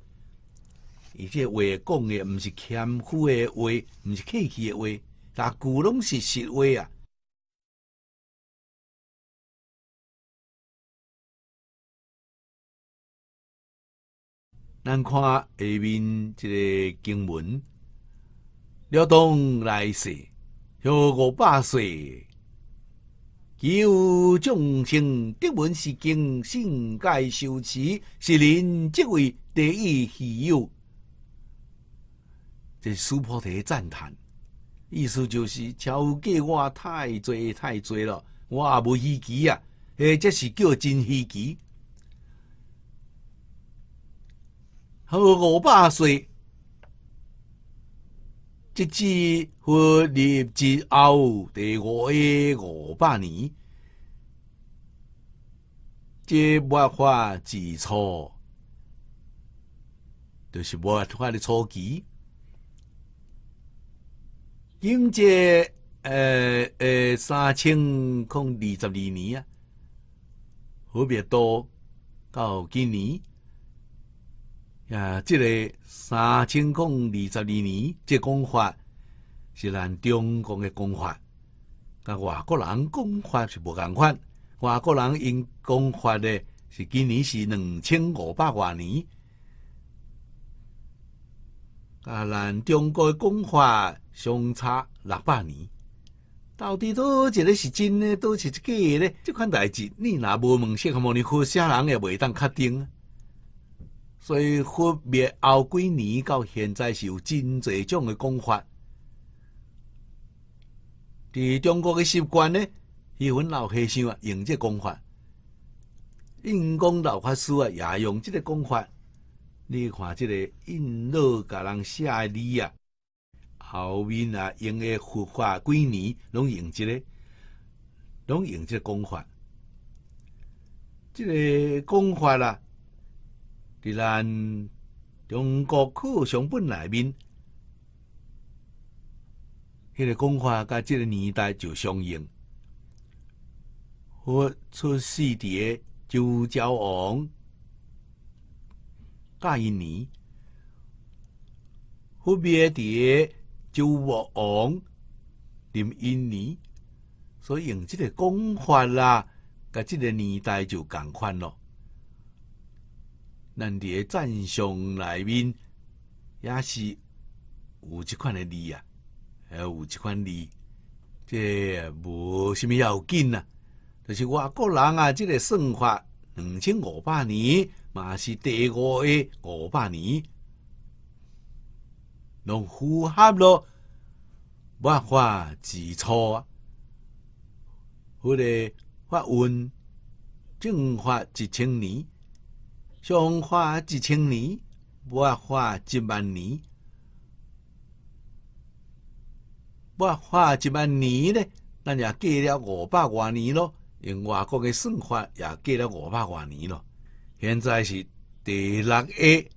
而个话讲的毋是谦虚的话，毋是客气的话，那句拢是实话啊！咱看下面即个经文：辽东来世，有五百岁。具有众称德文是经圣界修持，是您即位第一稀友。这释菩提赞叹，意思就是超过我太侪太侪了，我也无稀奇啊，迄这是叫真稀奇，好五百岁。即只活立之后第五个五百年，这文化之初，就是文化的初期。从这呃呃三千空二十二年啊，好别多到今年。呀，这个三千共二十二年，这讲法是咱中国的讲法，甲外国人讲法是无共款。外国人因讲法的是今年是两千五百多年，啊，咱中国的讲法相差六百年。到底倒一个是真呢，倒是假呢？这款代志，你若无问识，莫尼科啥人也袂当确定。所以分别后几年到现在是有真侪种嘅讲法。伫中国嘅习惯呢，伊云老和尚用这个功法，印光老法师啊也用这个讲法。你看这个印度甲人写字啊，后面啊用嘅佛法几年拢用这个，拢用这个讲法。这个讲法啦。伫咱中国古相本内面，迄个讲法甲即个年代就相应。我出世伫的周昭王甲一年，我毕伫的周武王临一年，所以用即个讲法啦，甲即个年代就共款咯。咱伫诶赞颂内面也是有一款诶字啊，还有一款字，这无什么要紧啊。就是外国人啊，这个算法两千五百年嘛是第五个五百年，拢符合咯，万法之初啊，或者发运正法一千年。中华一千年，文化一万年，文化一万年呢，咱也过了五百多年咯。用外国嘅算法也过了五百多年咯。现在是第六 A，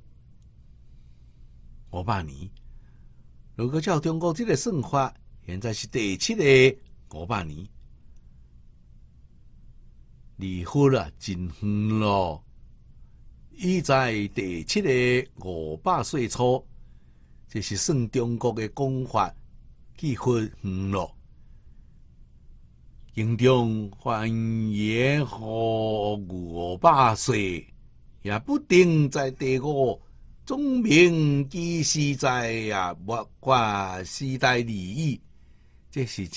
五百年。如果照中国这个算法，现在是第七 A，五百年。离婚了真远咯。伊在第七个五百岁初，这是算中国的讲法，几乎远咯。营中欢迎和五百岁，也不定在第个中平，几时在呀，不管时代利益，这是一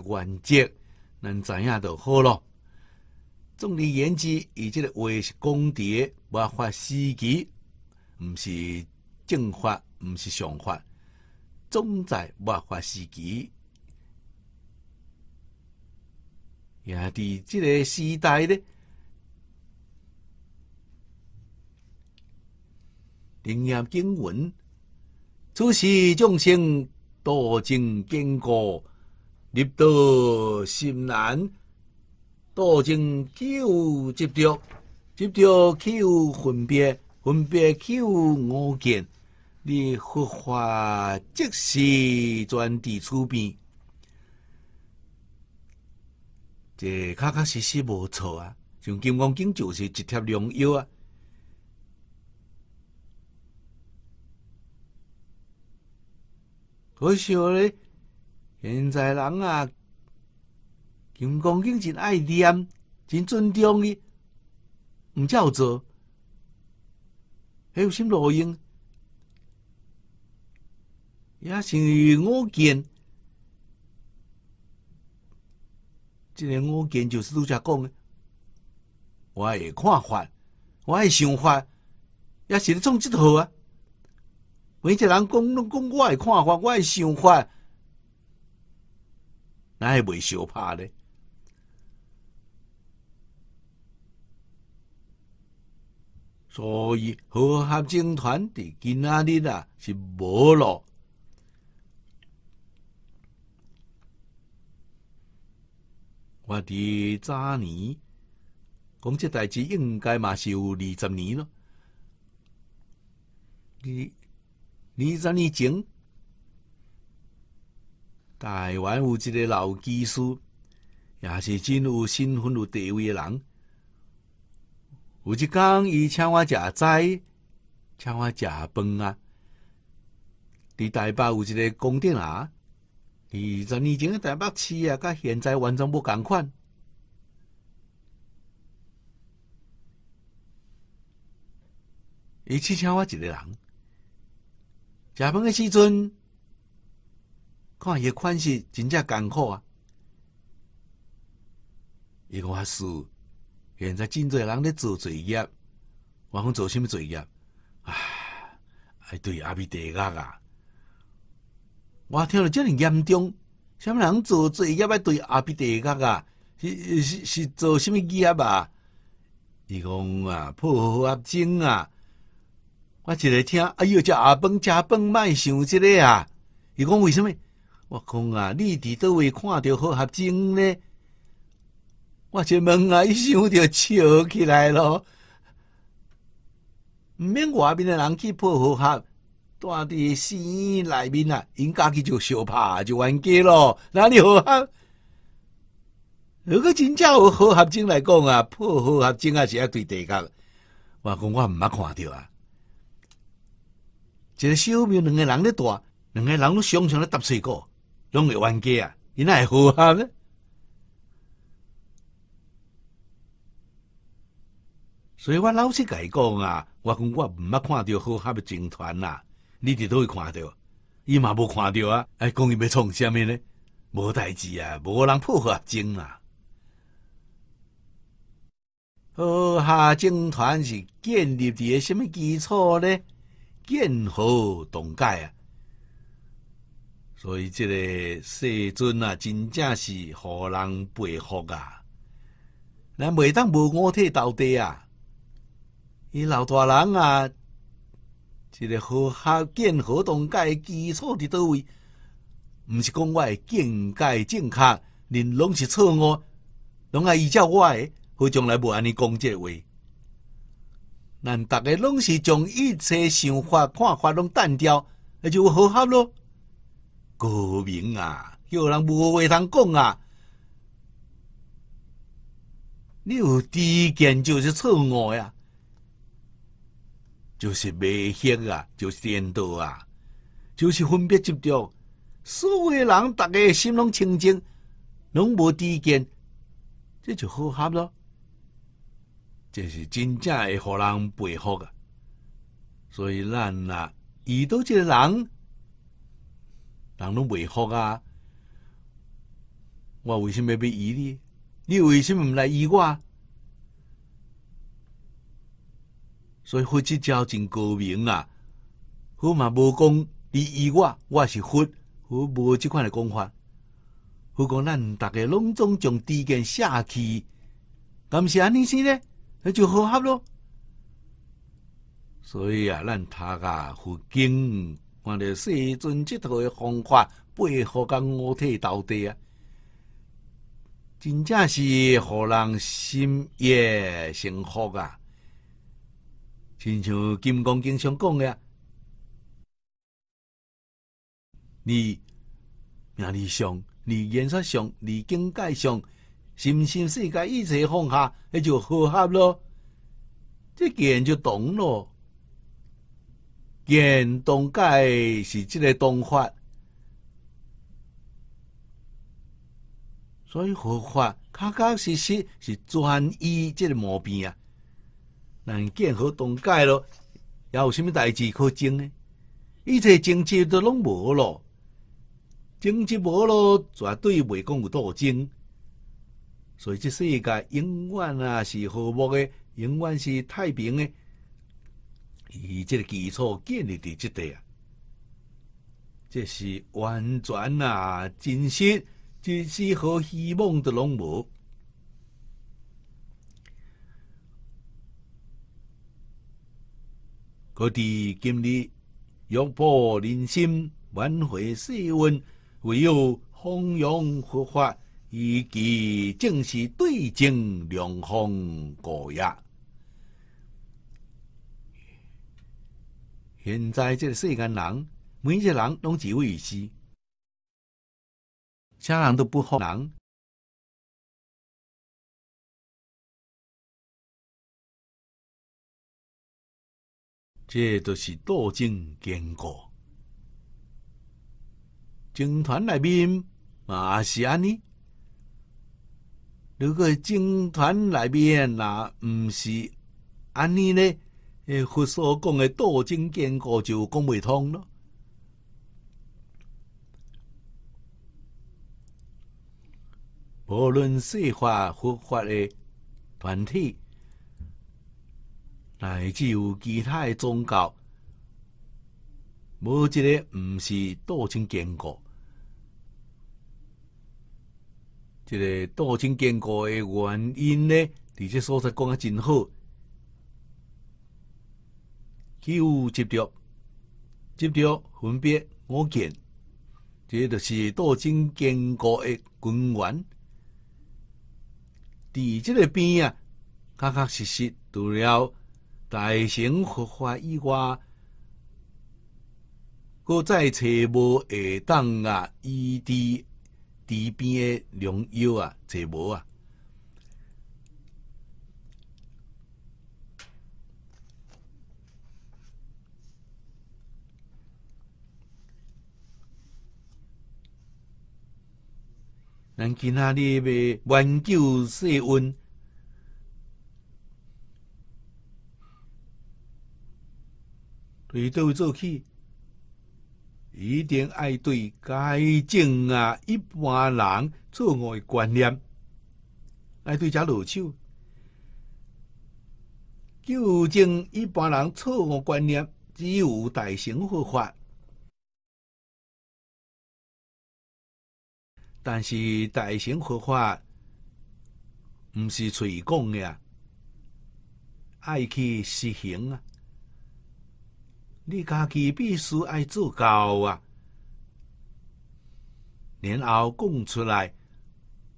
个原则，能知影就好咯。总而言之，伊即个话是讲伫佛法时机，毋是正法，毋是上法，总在佛法时机。也伫即个时代呢，灵验经文，诸事众生多证坚固，入道心难，多证久执着。一条起有分别，分别起有五件，你佛法即是传递出边，这确确实实无错啊！像金刚经就是一接良药啊！可惜咧，现在人啊，金刚经真爱念，真尊重伊。唔叫做，还有新路用？也是我见。这个我见就是如只讲，我系看法，我系想法，也是咧创即套啊。每个人讲拢讲我诶看法，我诶想法，那会袂相拍咧。所以，和合政团的今仔日啊是无咯。我哋早年讲这代志应该嘛是有二十年咯。你，你十年前，台湾有一个老技师，也是真有身份、有地位的人。有一天，伊请我食斋，请我食饭啊！伫台北有一个宫殿啊，二十年前的台北市啊，甲现在完全不同款。伊去请我一个人，食饭的时阵，看伊款是真正艰苦啊！伊讲阿叔。现在真侪人咧做作业，我讲做什么作业？哎，对阿皮地格啊！我听到真严重，什么人做作业要对阿皮地格啊？是是是做什么业啊？伊讲啊，破合精啊！我一个听，哎呦，叫阿笨，叫笨，卖想这个啊！伊讲为什么？我讲啊，你伫倒位看到好合精呢？我一问啊，伊想就笑起来了。毋免外面诶人去破合，住伫抵是内面啊，因家己就相怕就冤家咯，哪里好合？如果真正有好合精来讲啊，破好合精也是要对地壳。我讲我毋捌看着啊，一个小庙两个人咧住，两个人都常常咧搭水果，拢会冤家啊，因若会好合呢？所以我老实甲伊讲啊，我讲我毋捌看着好合诶僧团啊，你伫倒位看着伊嘛无看着啊，哎，讲伊要创虾米呢？无代志啊，无人配合啊，啊。好下僧团是建立伫个虾米基础呢？建好同界啊。所以即个世尊啊，真正是互人佩服啊。咱袂当无五体投地啊。伊老大人啊，一个和谐建和同界基础伫倒位，毋是讲我诶见解正确，恁拢是错误，拢爱依照我诶，我从来无安尼讲即个话。咱逐个拢是将一切想法看法拢淡掉，就和谐咯。高明啊，叫人无话通讲啊。你第一见就是错误呀。就是迷信啊，就是颠倒啊，就是分别执着。所有的人，逐个心拢清净，拢无知见，这就好合咯。这是真正的互人佩服啊！所以咱呐，遇到这个人，人拢佩服啊！我为什么要依呢？你为什么不来依我？所以佛即招真高明啊！我嘛无讲你依我，我是佛，佛无即款的讲法。如果咱大家拢总将低见下气，咁是安尼先咧，那就好合咯。所以啊，咱读啊佛经，看着世阵即套的方法，背后甲五体投地啊，真正是互人心也诚服啊！亲像金刚经常讲的，你名利上，你颜色上，你境界上，心心世界一切放下，那就和谐了。这见就懂了，见洞盖是这个洞法，所以佛法，实实在在是专一这个毛病啊。难建好，东解咯，也有什么代志可争呢？一切争执都拢无咯，争执无咯，绝对袂讲有斗争。所以这世界永远啊是和睦的，永远是太平的，以这个基础建立伫这块啊，这是完全啊真实，真实和希望都拢无。我哋今日欲破人心，挽回世运，唯有弘扬佛法，以及正是对症良方高药。现在即个世间人，每一个人拢只为私，啥人都不好人。这都是道经坚固，军团内面嘛是安尼。如果军团内面那唔是安尼呢？诶，佛所讲的道经坚固就讲未通咯。无论说法、佛法的团体。乃至有其他诶宗教，无一个毋是道情坚固。这个道情坚固诶原因咧，伫哲所在讲啊真好。有七条、七条分别五件，即个是道情坚固诶根源。伫即个边啊，确确实实除了。大成佛法以外，搁再找无下当啊！伊伫池边诶良药啊，找无啊！咱今仔日要挽救世运。你都做起，一定爱对改正啊！一般人错误观念，爱对遮入手。纠正一般人错误观念，只有大乘合法。但是大乘合法，毋是嘴讲的啊，爱去实行啊。你家己必须爱做教啊，然后讲出来，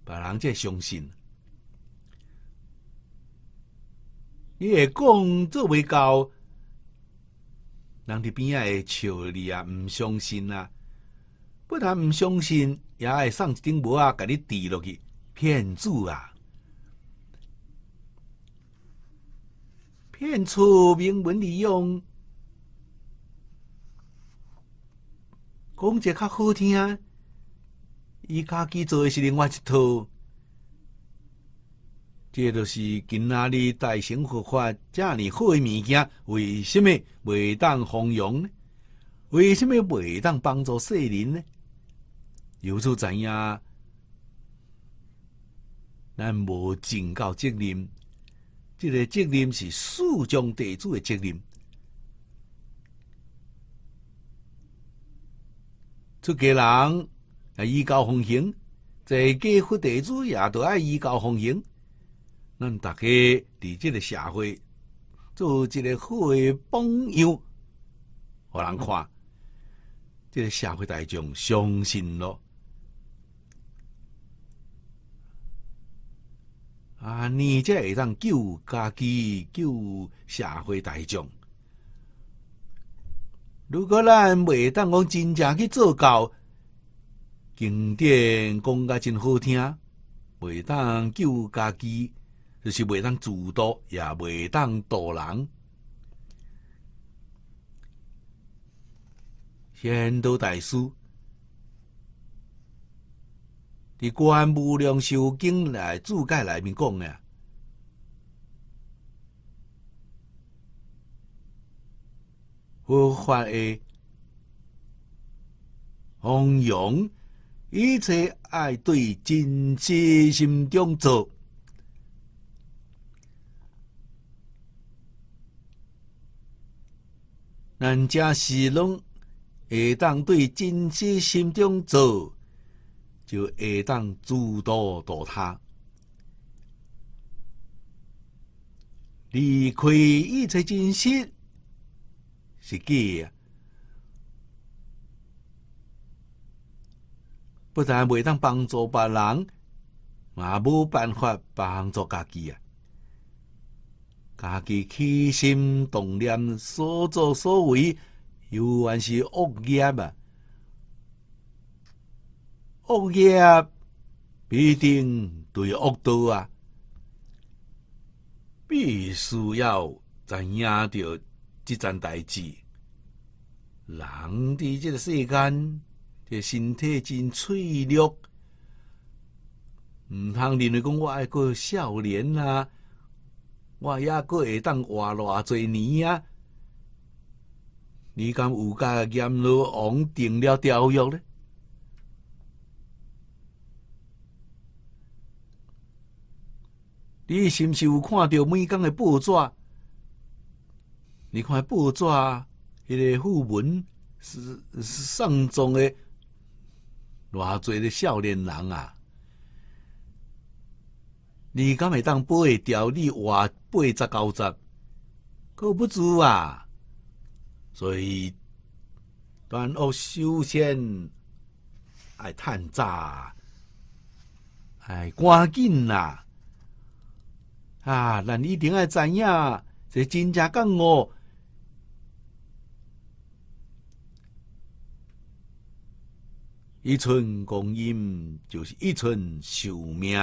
别人才相信。你讲做为教，人伫边仔会笑你啊？毋相信啊？不但毋相信，也会上一顶帽啊，甲你跌落去，骗子啊！骗出名文利用。讲者较好听伊家己做的是另外一套，这就是今仔日大乘佛法遮尔好诶物件，为什么袂当弘扬呢？为什么袂当帮助世人呢？有此知影，咱无尽到责任，即个责任是四宗地主的责任。出家人啊，依教奉行；在家佛地主也都爱依教奉行。咱大家在这个社会做一个好的朋友，互人看，这个社会大众相信了。啊，你这会当救家己，救社会大众。如果咱未当讲真正去做教，经典讲个真好听，未当救家己，就是未当自多，也未当度人。宣都大师伫观无量寿经内注解内面讲的。佛法的弘扬，一切爱对真实心中做，人家是讲会当对真实心中做，就会当诸多倒塌，离开一切真心。是假。的，不但未当帮助别人，也无办法帮助家己啊。家己起心动念、所作所为，犹还是恶业啊！恶业必定对恶道啊，必须要知影掉。这件代志。人伫即个世间，这身体真脆弱，毋通认为讲我爱过少年啊，我抑过会当活偌侪年啊？你敢有甲阎路王定了条约咧？你是毋是有看到每工的报纸？你看报纸啊，迄个副文是上中的，偌侪的少年郎啊！你敢会当背会调理八十九十，杂，够不住啊！所以，端午休闲爱趁早，爱赶紧啦！啊，人一定爱知影，这真正讲哦。一寸光阴就是一寸寿命，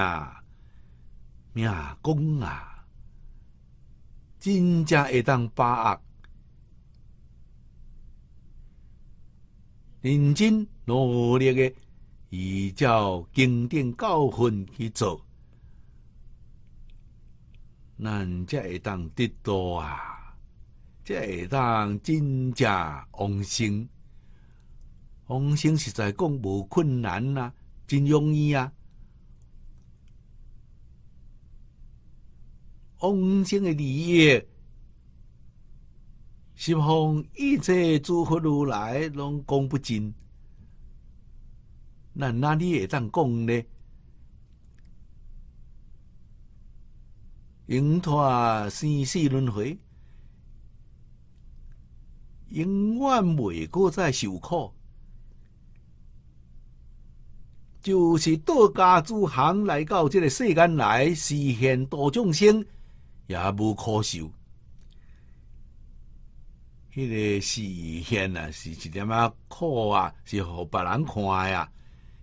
命公啊！真正会当把握，认真努力的依照经典教训去做，咱才会当得到啊！才会当真正往生。往生实在讲无困难呐，真容易啊！往生个利益，是奉一切诸佛如来拢讲不尽，那哪里会当讲呢？因托生死轮回，永远未过再受苦。就是道家诸行来到这个世间来实现道众生，也不可笑。那个实现啊，是一点啊苦啊，是互别人看啊，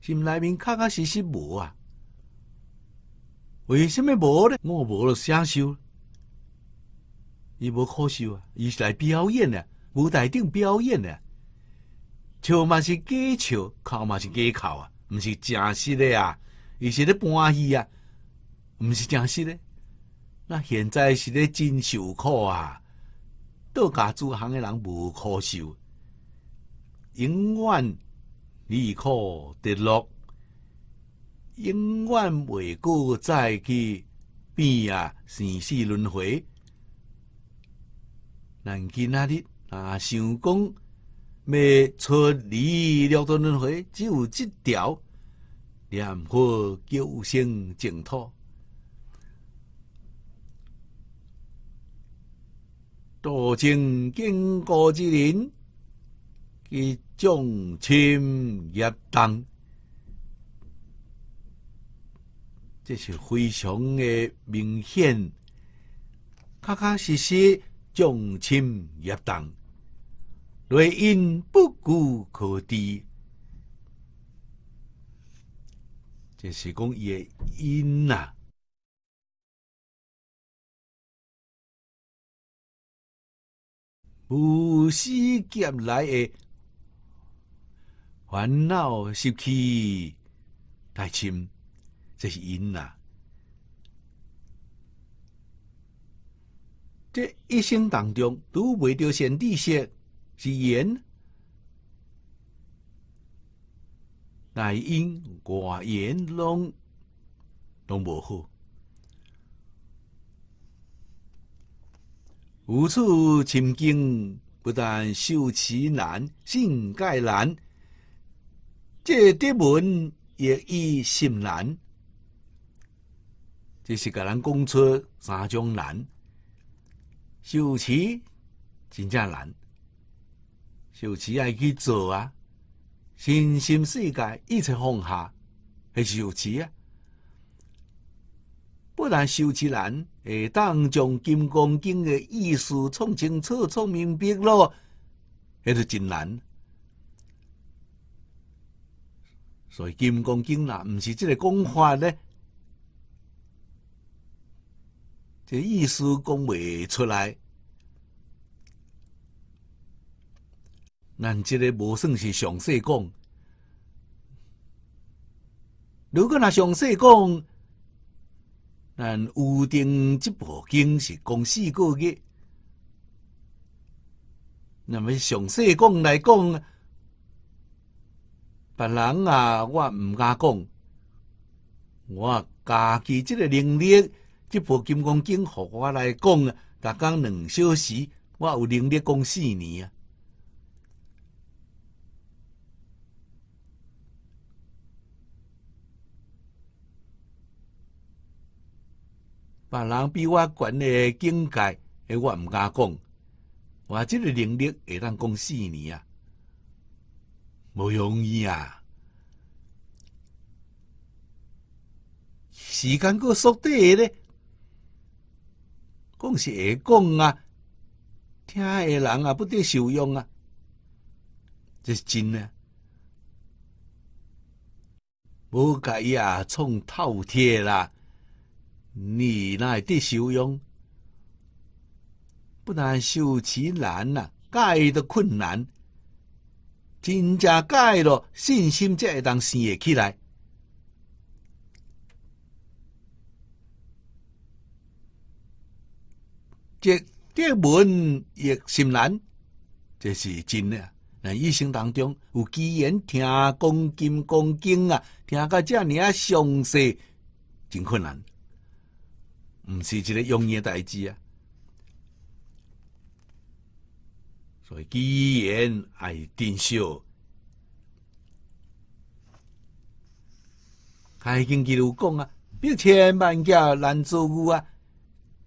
心里面确确实实无啊。为什么无呢？我无了享受，伊无可修啊，伊是来表演的，舞台顶表演的，笑嘛是假笑，哭嘛是假哭啊。毋是真实的啊，伊是咧搬戏啊，毋是真实的。那现在是咧真受苦啊，倒家主行诶人无可受，永远利苦得乐，永远袂过再去变啊生死轮回。咱今仔日啊，想讲。未出离六道轮回，只有一条念佛救生净土。道经经过之人，其众亲业荡，这是非常的明显，确确实实众亲业荡。雷音不古可敌，这是讲因呐。无始劫来诶烦恼失去，大深，这是因呐。这一生当中，都未着善地些。是言，大英寡言龙，龙伯虎，无处寻经，不但秀奇难，性概难，这的文也易心难，这是个咱公出三种难，秀奇真正难。修持啊，去做啊！身心世界一切放下，系修持啊。不然修持难，会当将《金刚经》嘅意思创清楚、创明白咯，迄就真难。所以《金刚经》难，唔是即个讲法咧，即意思讲未出来。咱即个无算是详细讲。如果若详细讲，咱有定即部经是讲四个月。那么详细讲来讲，别人啊，我毋敢讲。我家己即个能力，即部金刚经，互我来讲啊，工两小时，我有能力讲四年啊。别人比我悬的境界，诶，我毋敢讲。我即个能力会当讲四年啊，无容易啊。时间缩短得咧，讲是会讲啊，听诶人啊不得受用啊，这是真诶，无甲伊啊，创透天啦。你来得修养，不难修其难呐，解都困难，真正解了信心，才会当生也起来。这这文也甚难，这是真的。那一生当中，有机缘听公金公经啊，听个这啊详细，真困难。毋是一个容易代志啊，所以机爱珍惜，少，还经记录讲啊，并千万叫难做牛啊，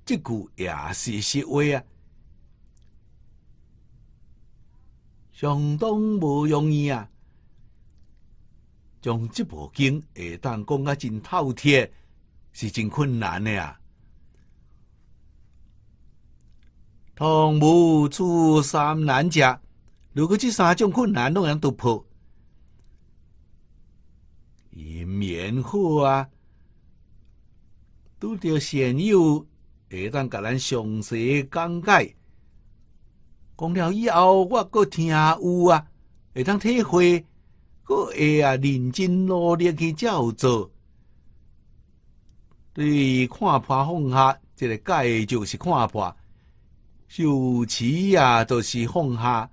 即句也是实话啊，相当无容易啊，将即部经下当讲啊，真透彻，是真困难诶啊。同无处三难着，如果这三种困难，都能突破？以免货啊，拄着善友，会当甲咱详细讲解。讲了以后，我个听有啊，会当体会，个会啊，认真努力去照做。对，看破放下，这个解就是看破。修此呀，就是放下，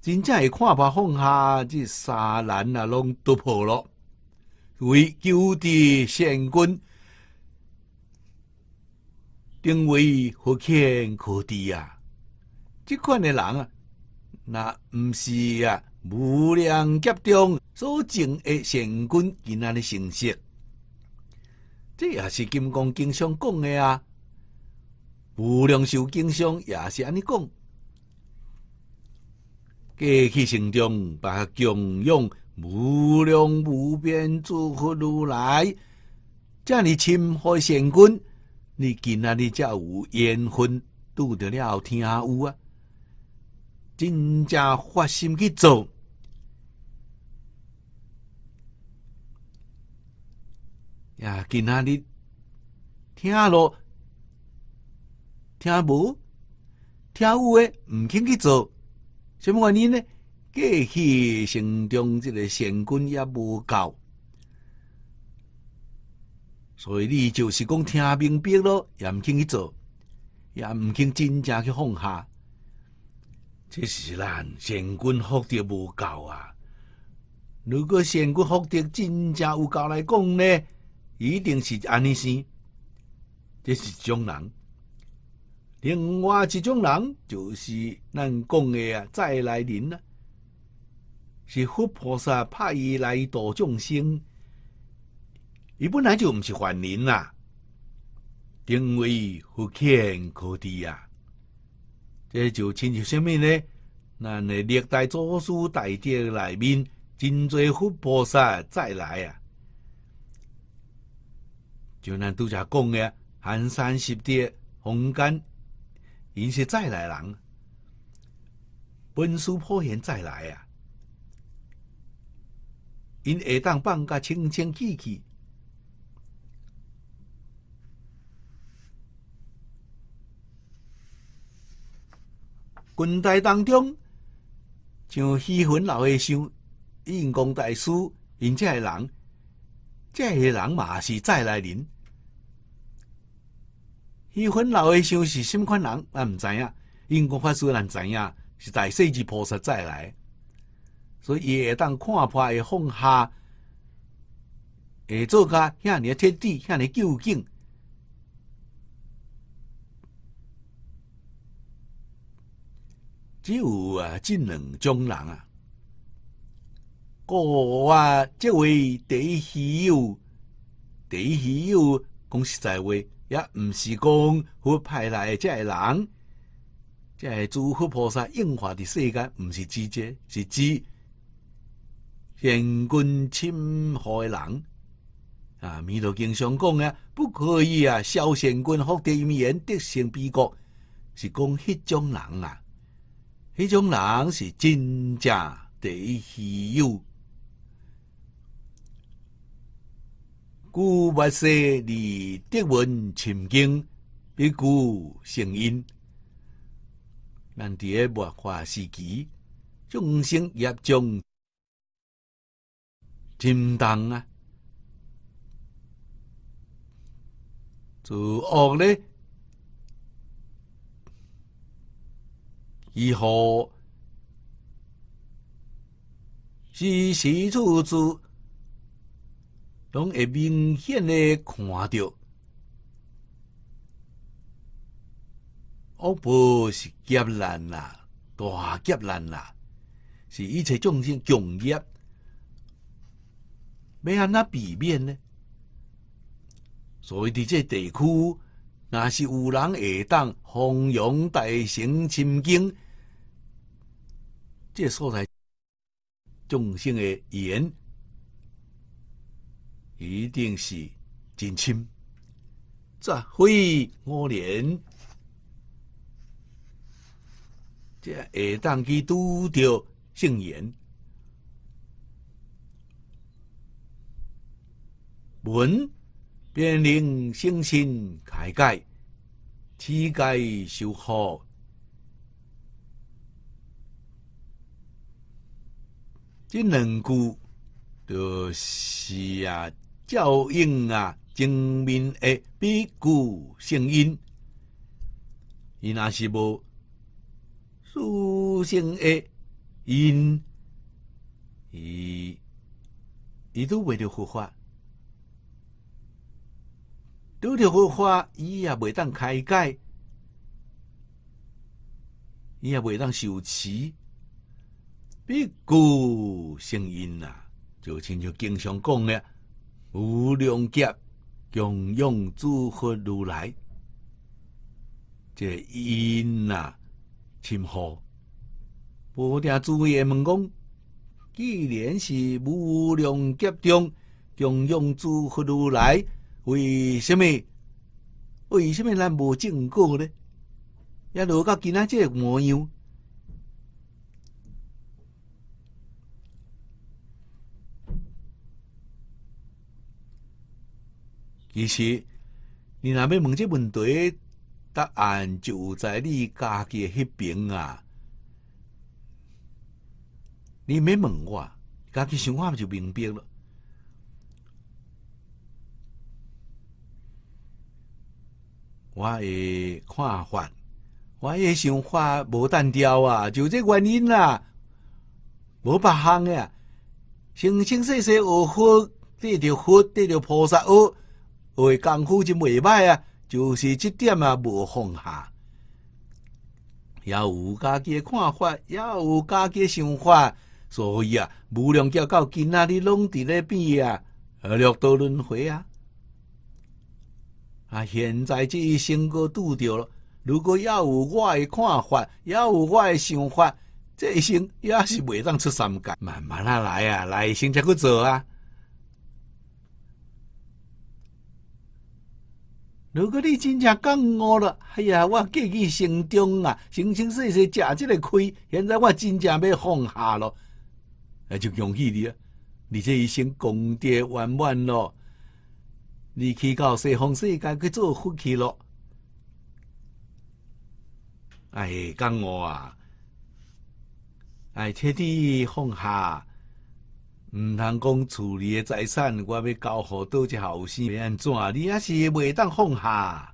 真正诶看把放下，这三难啊，拢都破了。为救的仙君，定为福天可敌啊！这款的人啊，那毋是啊，无量劫中所证的仙君，怎仔的成色？这也是金刚经常讲的啊。无量寿经上也是安尼讲，过去心中把供养无量无边，祝福如来，这里你亲和善根，你今阿哩才有缘分，度得了听阿乌啊，真正发心去做，呀，今阿哩，听了。听无，听有诶，毋肯去做，什么原因呢？过去心中这个善根也无够，所以你就是讲听明白咯，也毋肯去做，也毋肯真正去放下。这是咱善根福德无够啊！如果善根福德真正有够来讲呢，一定是安尼先，这是种人。另外一种人，就是咱讲的啊，再来人啊，是佛菩萨派伊来度众生，伊本来就毋是凡人啊，定位福天可地啊，这就亲像什么呢？咱的历代祖师大德内面，真侪佛菩萨再来啊，就咱拄则讲的寒山石阶、红根。因是再来人，文书破现再来啊，因下当放假清清气气，近代当中像西坟老阿叔、印光大师，因这下人，这些人嘛是再来人。伊分老的想是甚款人，咱毋知影。英国法师咱知影，是在世际菩萨再来，所以伊会当看破，会放下，会做较遐尼彻底，遐尼究竟，只有啊，即两种人啊。个啊，即位第一喜有，第一喜有，讲实在话。也毋是讲佛派来即系人，即系诸佛菩萨应化的世间，毋是智者，是智。贤君侵害人，啊，弥陀经常讲啊，不可以啊，肖贤君福德因缘得行彼国，是讲迄种人啊，迄种人是真正地稀有。古佛色的德文禅经，比古圣音，咱伫诶文化时期，众生业障沉重啊！做恶咧，以后时时处做。拢会明显的看到，我不是劫难啦，大劫难啦，是一切众生共劫，要安那避免呢？所以伫这地区，若是有人会当弘扬大乘深经，这所在众生的言。一定是真亲，这会我连这耳当去拄着圣言，文，便令性心开解，气解修好，这两句就是啊。照应啊，正面诶必骨声音，伊若是无，书声诶音，伊，伊都未着佛法，拄着佛法，伊也未当开解，伊也未当受持，必骨声音啊，就亲像经常讲诶，无量劫，共用诸佛如来，这因啊，深厚。无听诸位阿们讲，既然是无量劫中，共用诸佛如来，为什么？为什么咱无证果呢？一落到今仔这模样？其实，你若要问这问题，答案就在你家己迄边啊。你没问我，家己想法就明白了。我的看法，我也想法无单调啊，就这原因啦。无别项啊，清清细细，学佛得着，佛得着菩萨学。诶功夫就未歹啊，就是即点啊，无放下。抑有家己诶看法，抑有家己想法，所以啊，无量劫到今仔你拢伫咧变啊，六道轮回啊。啊，现在即一生过拄着咯，如果要有我诶看法，要有我诶想法，这一生也是未当出三界。慢慢啊来啊，来生则去做啊。如果你真正感悟了，哎呀，我记忆成长啊，清清细细吃这个亏，现在我真正要放下咯，那就恭喜你了，你这一生功德圆满咯，你去到西方世界去做佛去了，哎，感悟啊，哎，彻底放下。毋通讲厝里诶财产，我要交予倒一后生，要安怎？你也是袂当放下，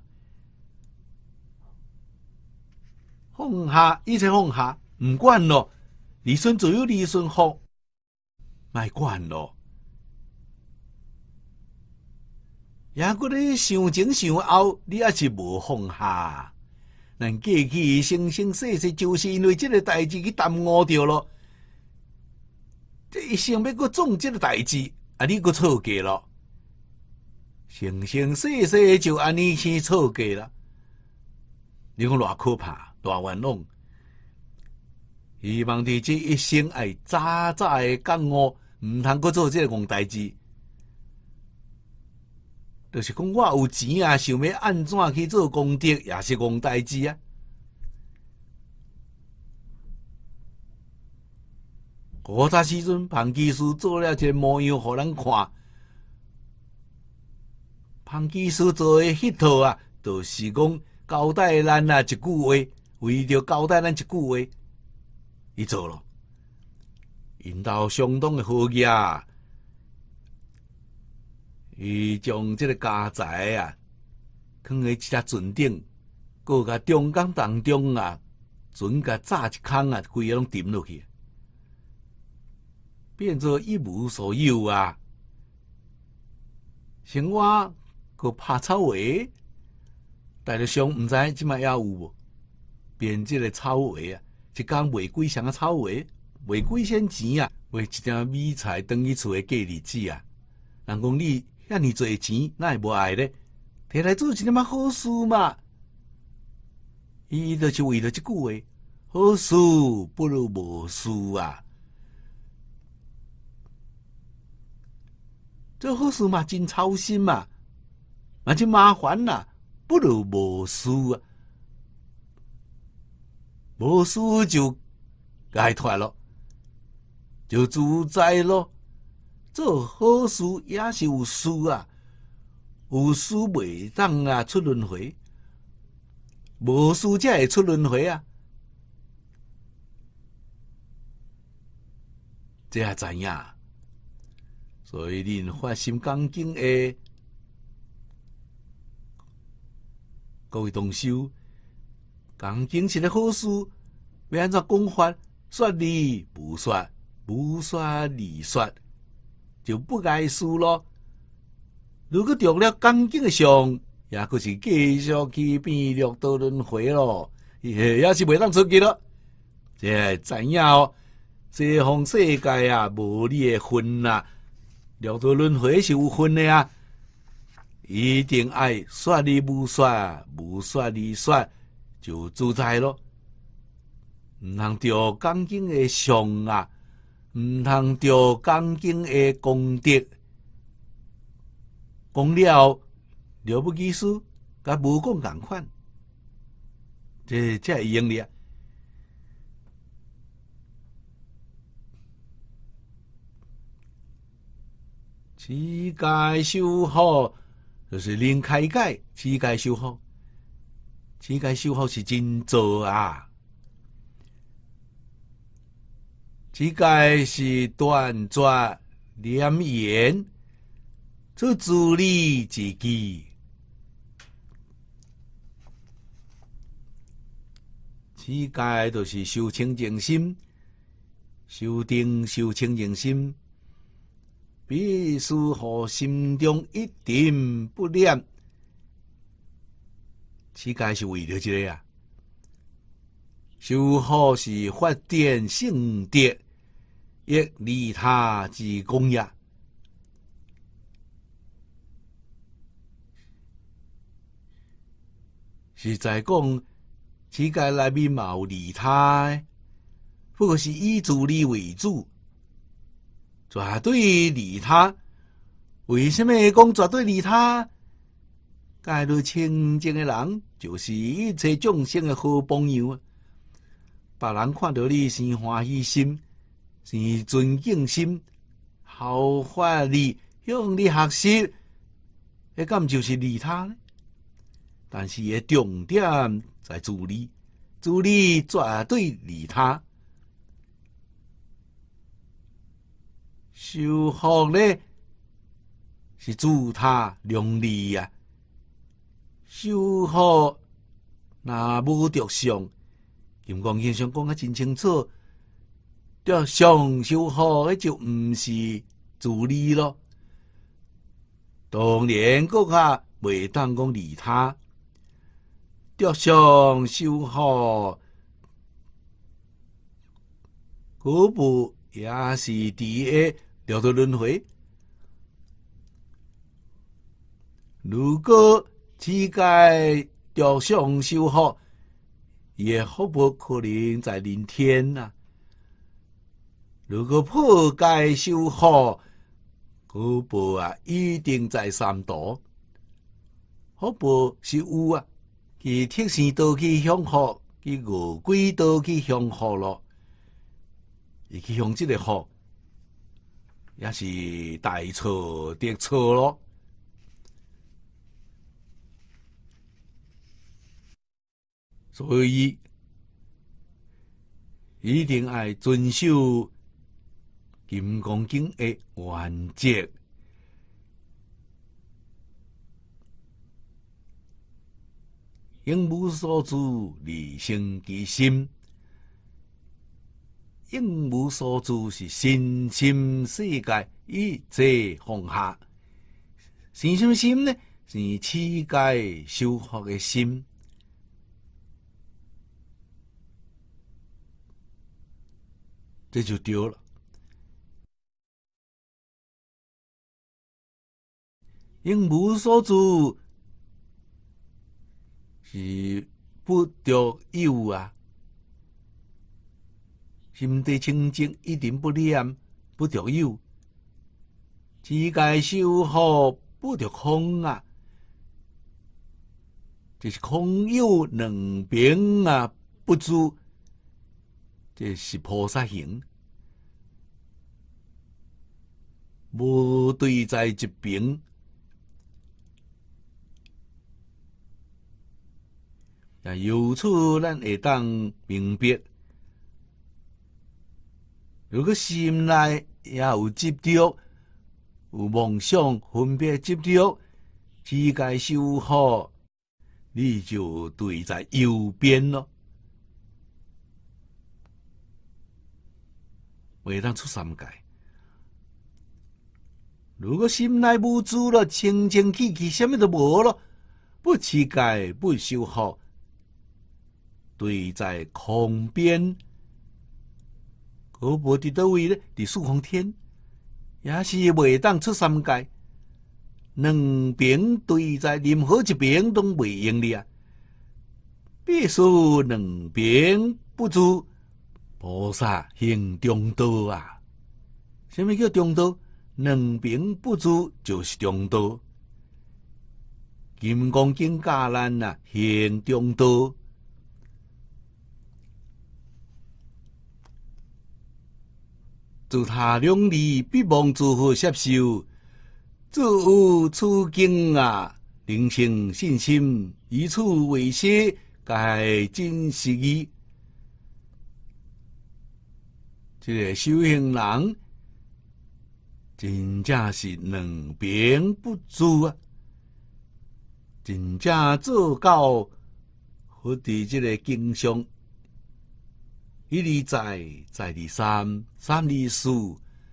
放下一切放下，毋管咯。离孙就要离孙好，卖管咯。也过你想前想后，你也是无放下。人家嘅生生世世，就是因为即个代志去耽误着咯。这一生要搁做这个代志，啊，你搁错过了，生生世世就安尼去错过了，你讲偌可怕，偌冤枉！希望自这一生系早早的觉悟，毋通搁做这个戆代志，就是讲我有钱啊，想要安怎去做功德，也是戆代志啊。我那时阵，彭技师做了一个模样，互咱看。彭技师做诶迄套啊，就是讲交代咱啊一句话，为着交代咱一句话，伊做了，引导相当诶好去啊。伊将这个家财啊，放喺一只船顶，搁甲长江当中啊，船甲炸一空啊，规个拢沉落去。变做一无所有啊！成我个拍草鞋，大着熊，唔知即卖抑有无？变即个草鞋啊，一竿卖几箱啊草鞋？卖几先钱啊，卖一点米菜等于厝诶过日子啊！人讲你遐尔侪钱，那会无爱咧？摕来做一点仔好事嘛？伊著是为了即句话，好事不如无事啊！做好事嘛，真操心嘛，那就麻烦啊，不如无事啊。无事就解脱了，就自在咯。做好事也是有事啊，有事袂当啊出轮回，无事才会出轮回啊。这阿怎样？所以，恁发《心经》诶，各位同修，《心经》是咧好事，要安怎讲法算你不算，不算你算，就不该输咯。如果中了《心经》相，也就是继续去变六道轮回咯，也抑是袂当出去咯。即系知影哦？西方世界啊，无你诶份啊。两多轮回是有分的啊，一定爱说你不说，不说你说，就自在咯。毋通着恭敬的相啊，毋通着恭敬的功德，功德了不计数，甲无讲共款，这真系英叻。膝盖修好，就是拧开盖；膝盖修好，膝盖修好是真做啊！膝盖是断绝两眼，做足你自己。膝盖就是修清净心，修定，修清净心。必须乎心中一定不念，世界是为了这个呀。修好是发展性德，一利他之功业。是在讲，世界内面有利他，不过是以自利为主。绝对利他，为什么讲绝对利他？该种清净的人，就是一切众生的好朋友。别人看到你是欢喜心，是尊敬心，好发力向你学习，你咁就是利他。但是，也重点在助你，助你绝对利他。修好咧，是祝他良利啊。修好那无着上，金刚先生讲啊真清楚。着上修好，那就毋是助力咯。当然，国家未当讲利他，着上修好，古布也是伫诶掉到轮回。如果乞丐掉上修好，也好不可能在人天啊。如果破戒修好，果报啊一定在三道。好报是有啊，佮天身都去享福，佮恶鬼都去享福咯。伊去享即个福。也是大错，特错咯，所以一定爱遵守《金刚经》的原则，应无所住而生其心。应无所住是身心世界一切放下，身心心呢是世界修复的心，这就对了。应无所住是不着有啊。心地清净，一定不念不着有，只该修好不着空啊。这是空有两平啊，不足。这是菩萨行，无对在一边，啊，由此，咱会当明白。如果心内也有执着，有梦想，分别执着，世界修好，你就对在右边咯。未当出三界。如果心内无主了，清清气气，什么都无了，不起界，不修好，对在空边。而无伫到位咧，伫四方天，也是袂当出三界。两兵对在任何一边都袂用你啊！别说两兵不足，菩萨行中道啊！虾米叫中道？两兵不足就是中道。金刚经教咱啊，行中道。祝他两字必蒙祝福接受，祝有处境啊，人生信心以此为师，该珍惜。这个修行人，真正是两爿不足啊，真正做到福地，这个经象一而再，再而三，三二四，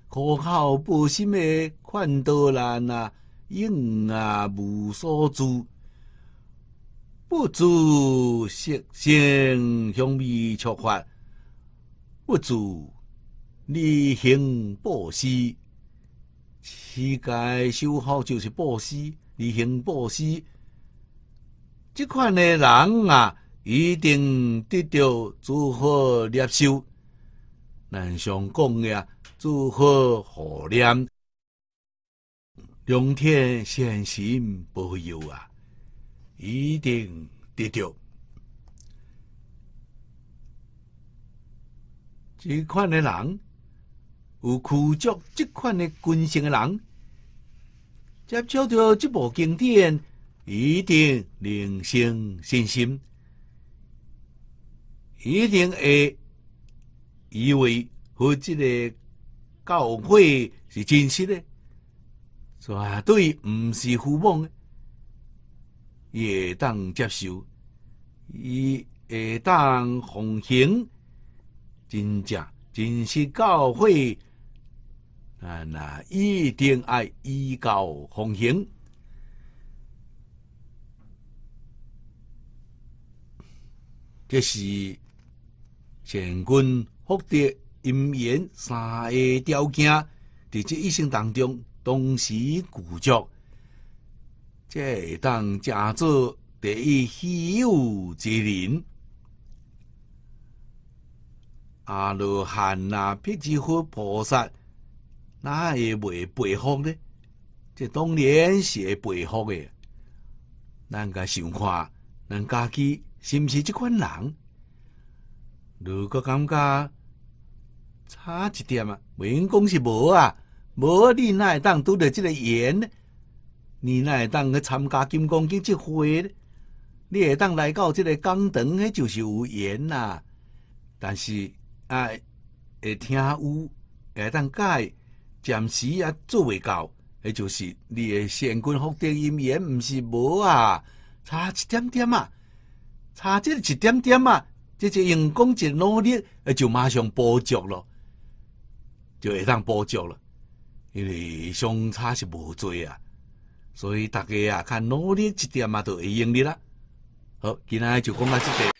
可靠博心的款多难啊！用啊，无所住，不足色性香味触法，不足离行布施。世界修好就是布施，离行布施，这款的人啊，一定得到诸好猎手。南常讲呀，祝贺好念，顶天善心不佑啊，一定得着。这款的人，有苦作这款的军心的人，接触到这部经典，一定灵性信心，一定会。以为和即个教会是真实的，绝对不是附伊也当接受，伊也当奉行。真正真实教会啊，那一定爱依教奉行。这是神君福德、因缘三个条件，在这一生当中同时具足，这当家做第一稀有之人。阿罗汉呐，辟支佛、菩萨，哪会未背负呢？这当然是会背负的。咱家想看，咱家己是不是即款人？如果感觉差一点啊，袂用讲是无啊，无你若会当拄着即个缘呢？你哪会当去参加金光经这会？你会当来到即个讲堂，迄就是有缘啊。但是啊，会听有，会当改，暂时也做未到，迄就是你的善君福德因缘，毋是无啊，差一点点啊，差即一点点啊。你就用功、一努力，就马上补足了，就会当补足了，因为相差是无多啊，所以大家啊，看努力一点嘛，就会用力啦。好，今仔就讲到即个。